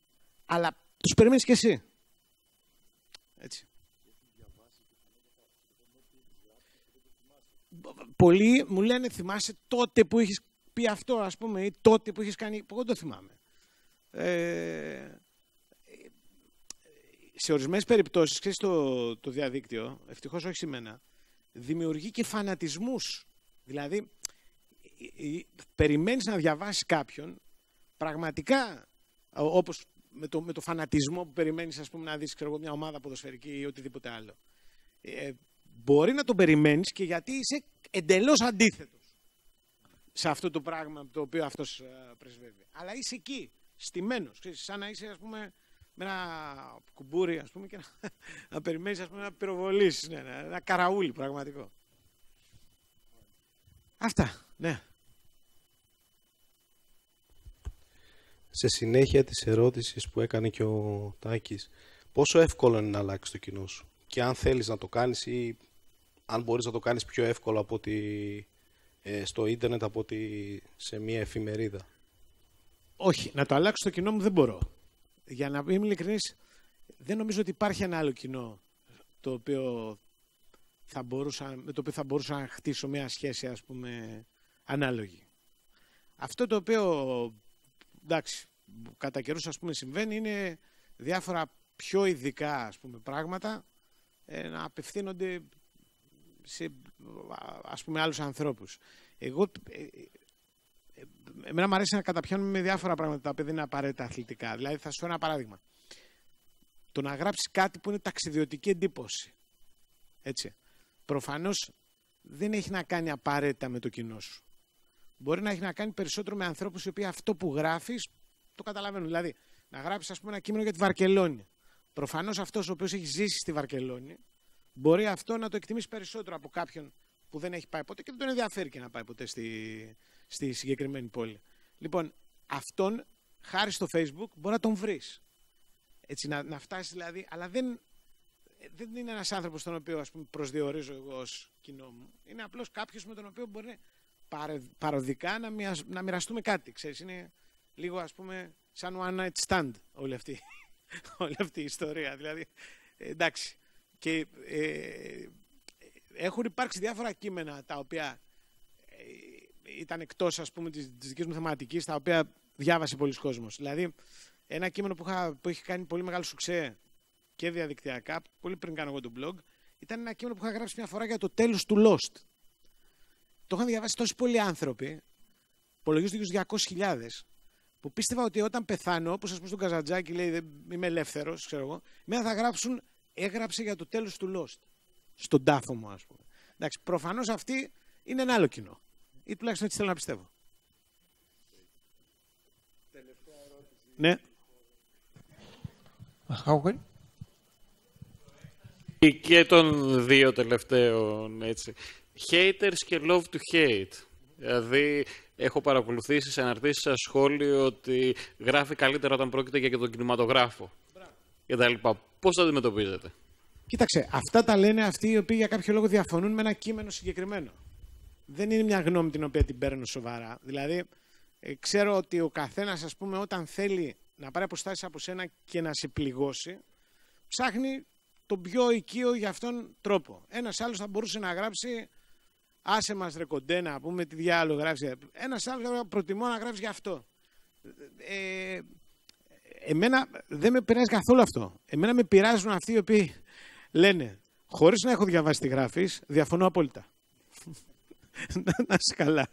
αλλά τους περιμένεις και εσύ. Έτσι. πολλοί μου λένε θυμάσαι τότε που έχεις πει αυτό ας πούμε ή τότε που έχεις κάνει, εγώ το θυμάμαι. Ε, σε ορισμένες περιπτώσεις, ξέρεις το, το διαδίκτυο, ευτυχώς όχι σήμερα, δημιουργεί και φανατισμούς. Δηλαδή, περιμένεις να διαβάσεις κάποιον, πραγματικά, όπως με το, με το φανατισμό που περιμένεις ας πούμε, να δεις ξέρω, μια ομάδα ποδοσφαιρική ή οτιδήποτε άλλο. Ε, μπορεί να το περιμένεις και γιατί είσαι εντελώς αντίθετος σε αυτό το πράγμα το οποίο αυτός ε, πρεσβεύει. Αλλά είσαι εκεί, στημένος, σαν να είσαι ας πούμε με ένα κουμπούρι ας πούμε και να, [LAUGHS] να περιμένεις ας πούμε να πυροβολήσεις, ναι, ναι, ένα καραούλι πραγματικό. Αυτά, ναι. Σε συνέχεια της ερώτησης που έκανε και ο Τάκης, πόσο εύκολο είναι να αλλάξει το κοινό σου και αν θέλεις να το κάνεις ή αν μπορείς να το κάνεις πιο εύκολα από ότι ε, στο ίντερνετ από ότι σε μια εφημερίδα. Όχι, να το αλλάξω το κοινό μου δεν μπορώ. Για να είμαι ειλικρινής, δεν νομίζω ότι υπάρχει ένα άλλο κοινό το οποίο θα μπορούσα, με το οποίο θα μπορούσα να χτίσω μια σχέση ας πούμε ανάλογη. Αυτό το οποίο εντάξει, κατά καιρούς ας πούμε συμβαίνει είναι διάφορα πιο ειδικά ας πούμε, πράγματα ε, να απευθύνονται σε ας πούμε άλλους ανθρώπους. Εγώ, ε, ε, εμένα μου αρέσει να καταπιάνουμε με διάφορα πράγματα τα οποία δεν είναι απαραίτητα αθλητικά. Δηλαδή θα σου φέρω ένα παράδειγμα. Το να γράψεις κάτι που είναι ταξιδιωτική εντύπωση. Έτσι. Προφανώς δεν έχει να κάνει απαραίτητα με το κοινό σου. Μπορεί να έχει να κάνει περισσότερο με ανθρώπους οι οποίοι αυτό που γράφεις το καταλαβαίνουν. Δηλαδή να γράψεις ας πούμε ένα κείμενο για τη Βαρκελόνη. Προφανώς αυτός ο οποίος έχει ζήσει στη Βαρκελόνη μπορεί αυτό να το εκτιμήσει περισσότερο από κάποιον που δεν έχει πάει ποτέ και δεν τον ενδιαφέρει και να πάει ποτέ στη, στη συγκεκριμένη πόλη. Λοιπόν, αυτόν χάρη στο Facebook μπορεί να τον βρεις. Έτσι, να, να φτάσεις δηλαδή, αλλά δεν, δεν είναι ένας άνθρωπος τον οποίο ας πούμε, προσδιορίζω εγώ ως κοινό μου. Είναι απλώς κάποιος με τον οποίο μπορεί παροδικά να, μοιρασ, να μοιραστούμε κάτι. Ξέρεις, είναι λίγο ας πούμε σαν one night stand όλοι αυτοί [LAUGHS] όλη αυτή η ιστορία. Δηλαδή, ε, εντάξει. Και ε, έχουν υπάρξει διάφορα κείμενα τα οποία ε, ήταν εκτός ας πούμε της, μου θεματικής, τα οποία διάβασε πολλοί κόσμος. Δηλαδή, ένα κείμενο που, είχα, που έχει κάνει πολύ μεγάλο σουξέ και διαδικτυακά, πολύ πριν κάνω εγώ το blog, ήταν ένα κείμενο που είχα γράψει μια φορά για το τέλος του Lost. Το είχαν διαβάσει τόσοι πολλοί άνθρωποι, υπολογίζω 200.000, που πίστευα ότι όταν πεθάνω, όπως α πούμε στον Καζαντζάκη λέει είμαι ελεύθερος, ξέρω εγώ, μένα θα γράψουν, έγραψε για το τέλος του Lost. Στον τάφο μου, ας πούμε. Εντάξει, προφανώς αυτή είναι ένα άλλο κοινό. Ή τουλάχιστον έτσι θέλω να πιστεύω. Τελευταία ερώτηση. Ναι. Και των δύο τελευταίων, έτσι. Haters και love to hate. Δηλαδή, έχω παρακολουθήσει σε αναρτήσεις σα σχόλιο ότι γράφει καλύτερα όταν πρόκειται για τον κινηματογράφο και τα λοιπά. αντιμετωπίζετε. Κοίταξε, αυτά τα λένε αυτοί οι οποίοι για κάποιο λόγο διαφωνούν με ένα κείμενο συγκεκριμένο. Δεν είναι μια γνώμη την οποία την παίρνω σοβαρά. Δηλαδή, ε, ξέρω ότι ο καθένας, ας πούμε, όταν θέλει να πάρει αποστάσεις από σένα και να σε πληγώσει, ψάχνει τον πιο οικείο για αυτόν τρόπο. Ένας άλλος θα μπορούσε να γράψει Άσε μας ρε κοντένα, πούμε τι διάλογο γράφεις Ένας άλλος προτιμώ να γράψει για αυτό. Ε, εμένα δεν με πειράζει καθόλου αυτό. Εμένα με πειράζουν αυτοί οι οποίοι λένε χωρίς να έχω διαβάσει τη γράφης, διαφωνώ απόλυτα. [LAUGHS] να, να είσαι καλά.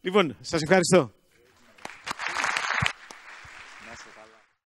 Λοιπόν, σας ευχαριστώ.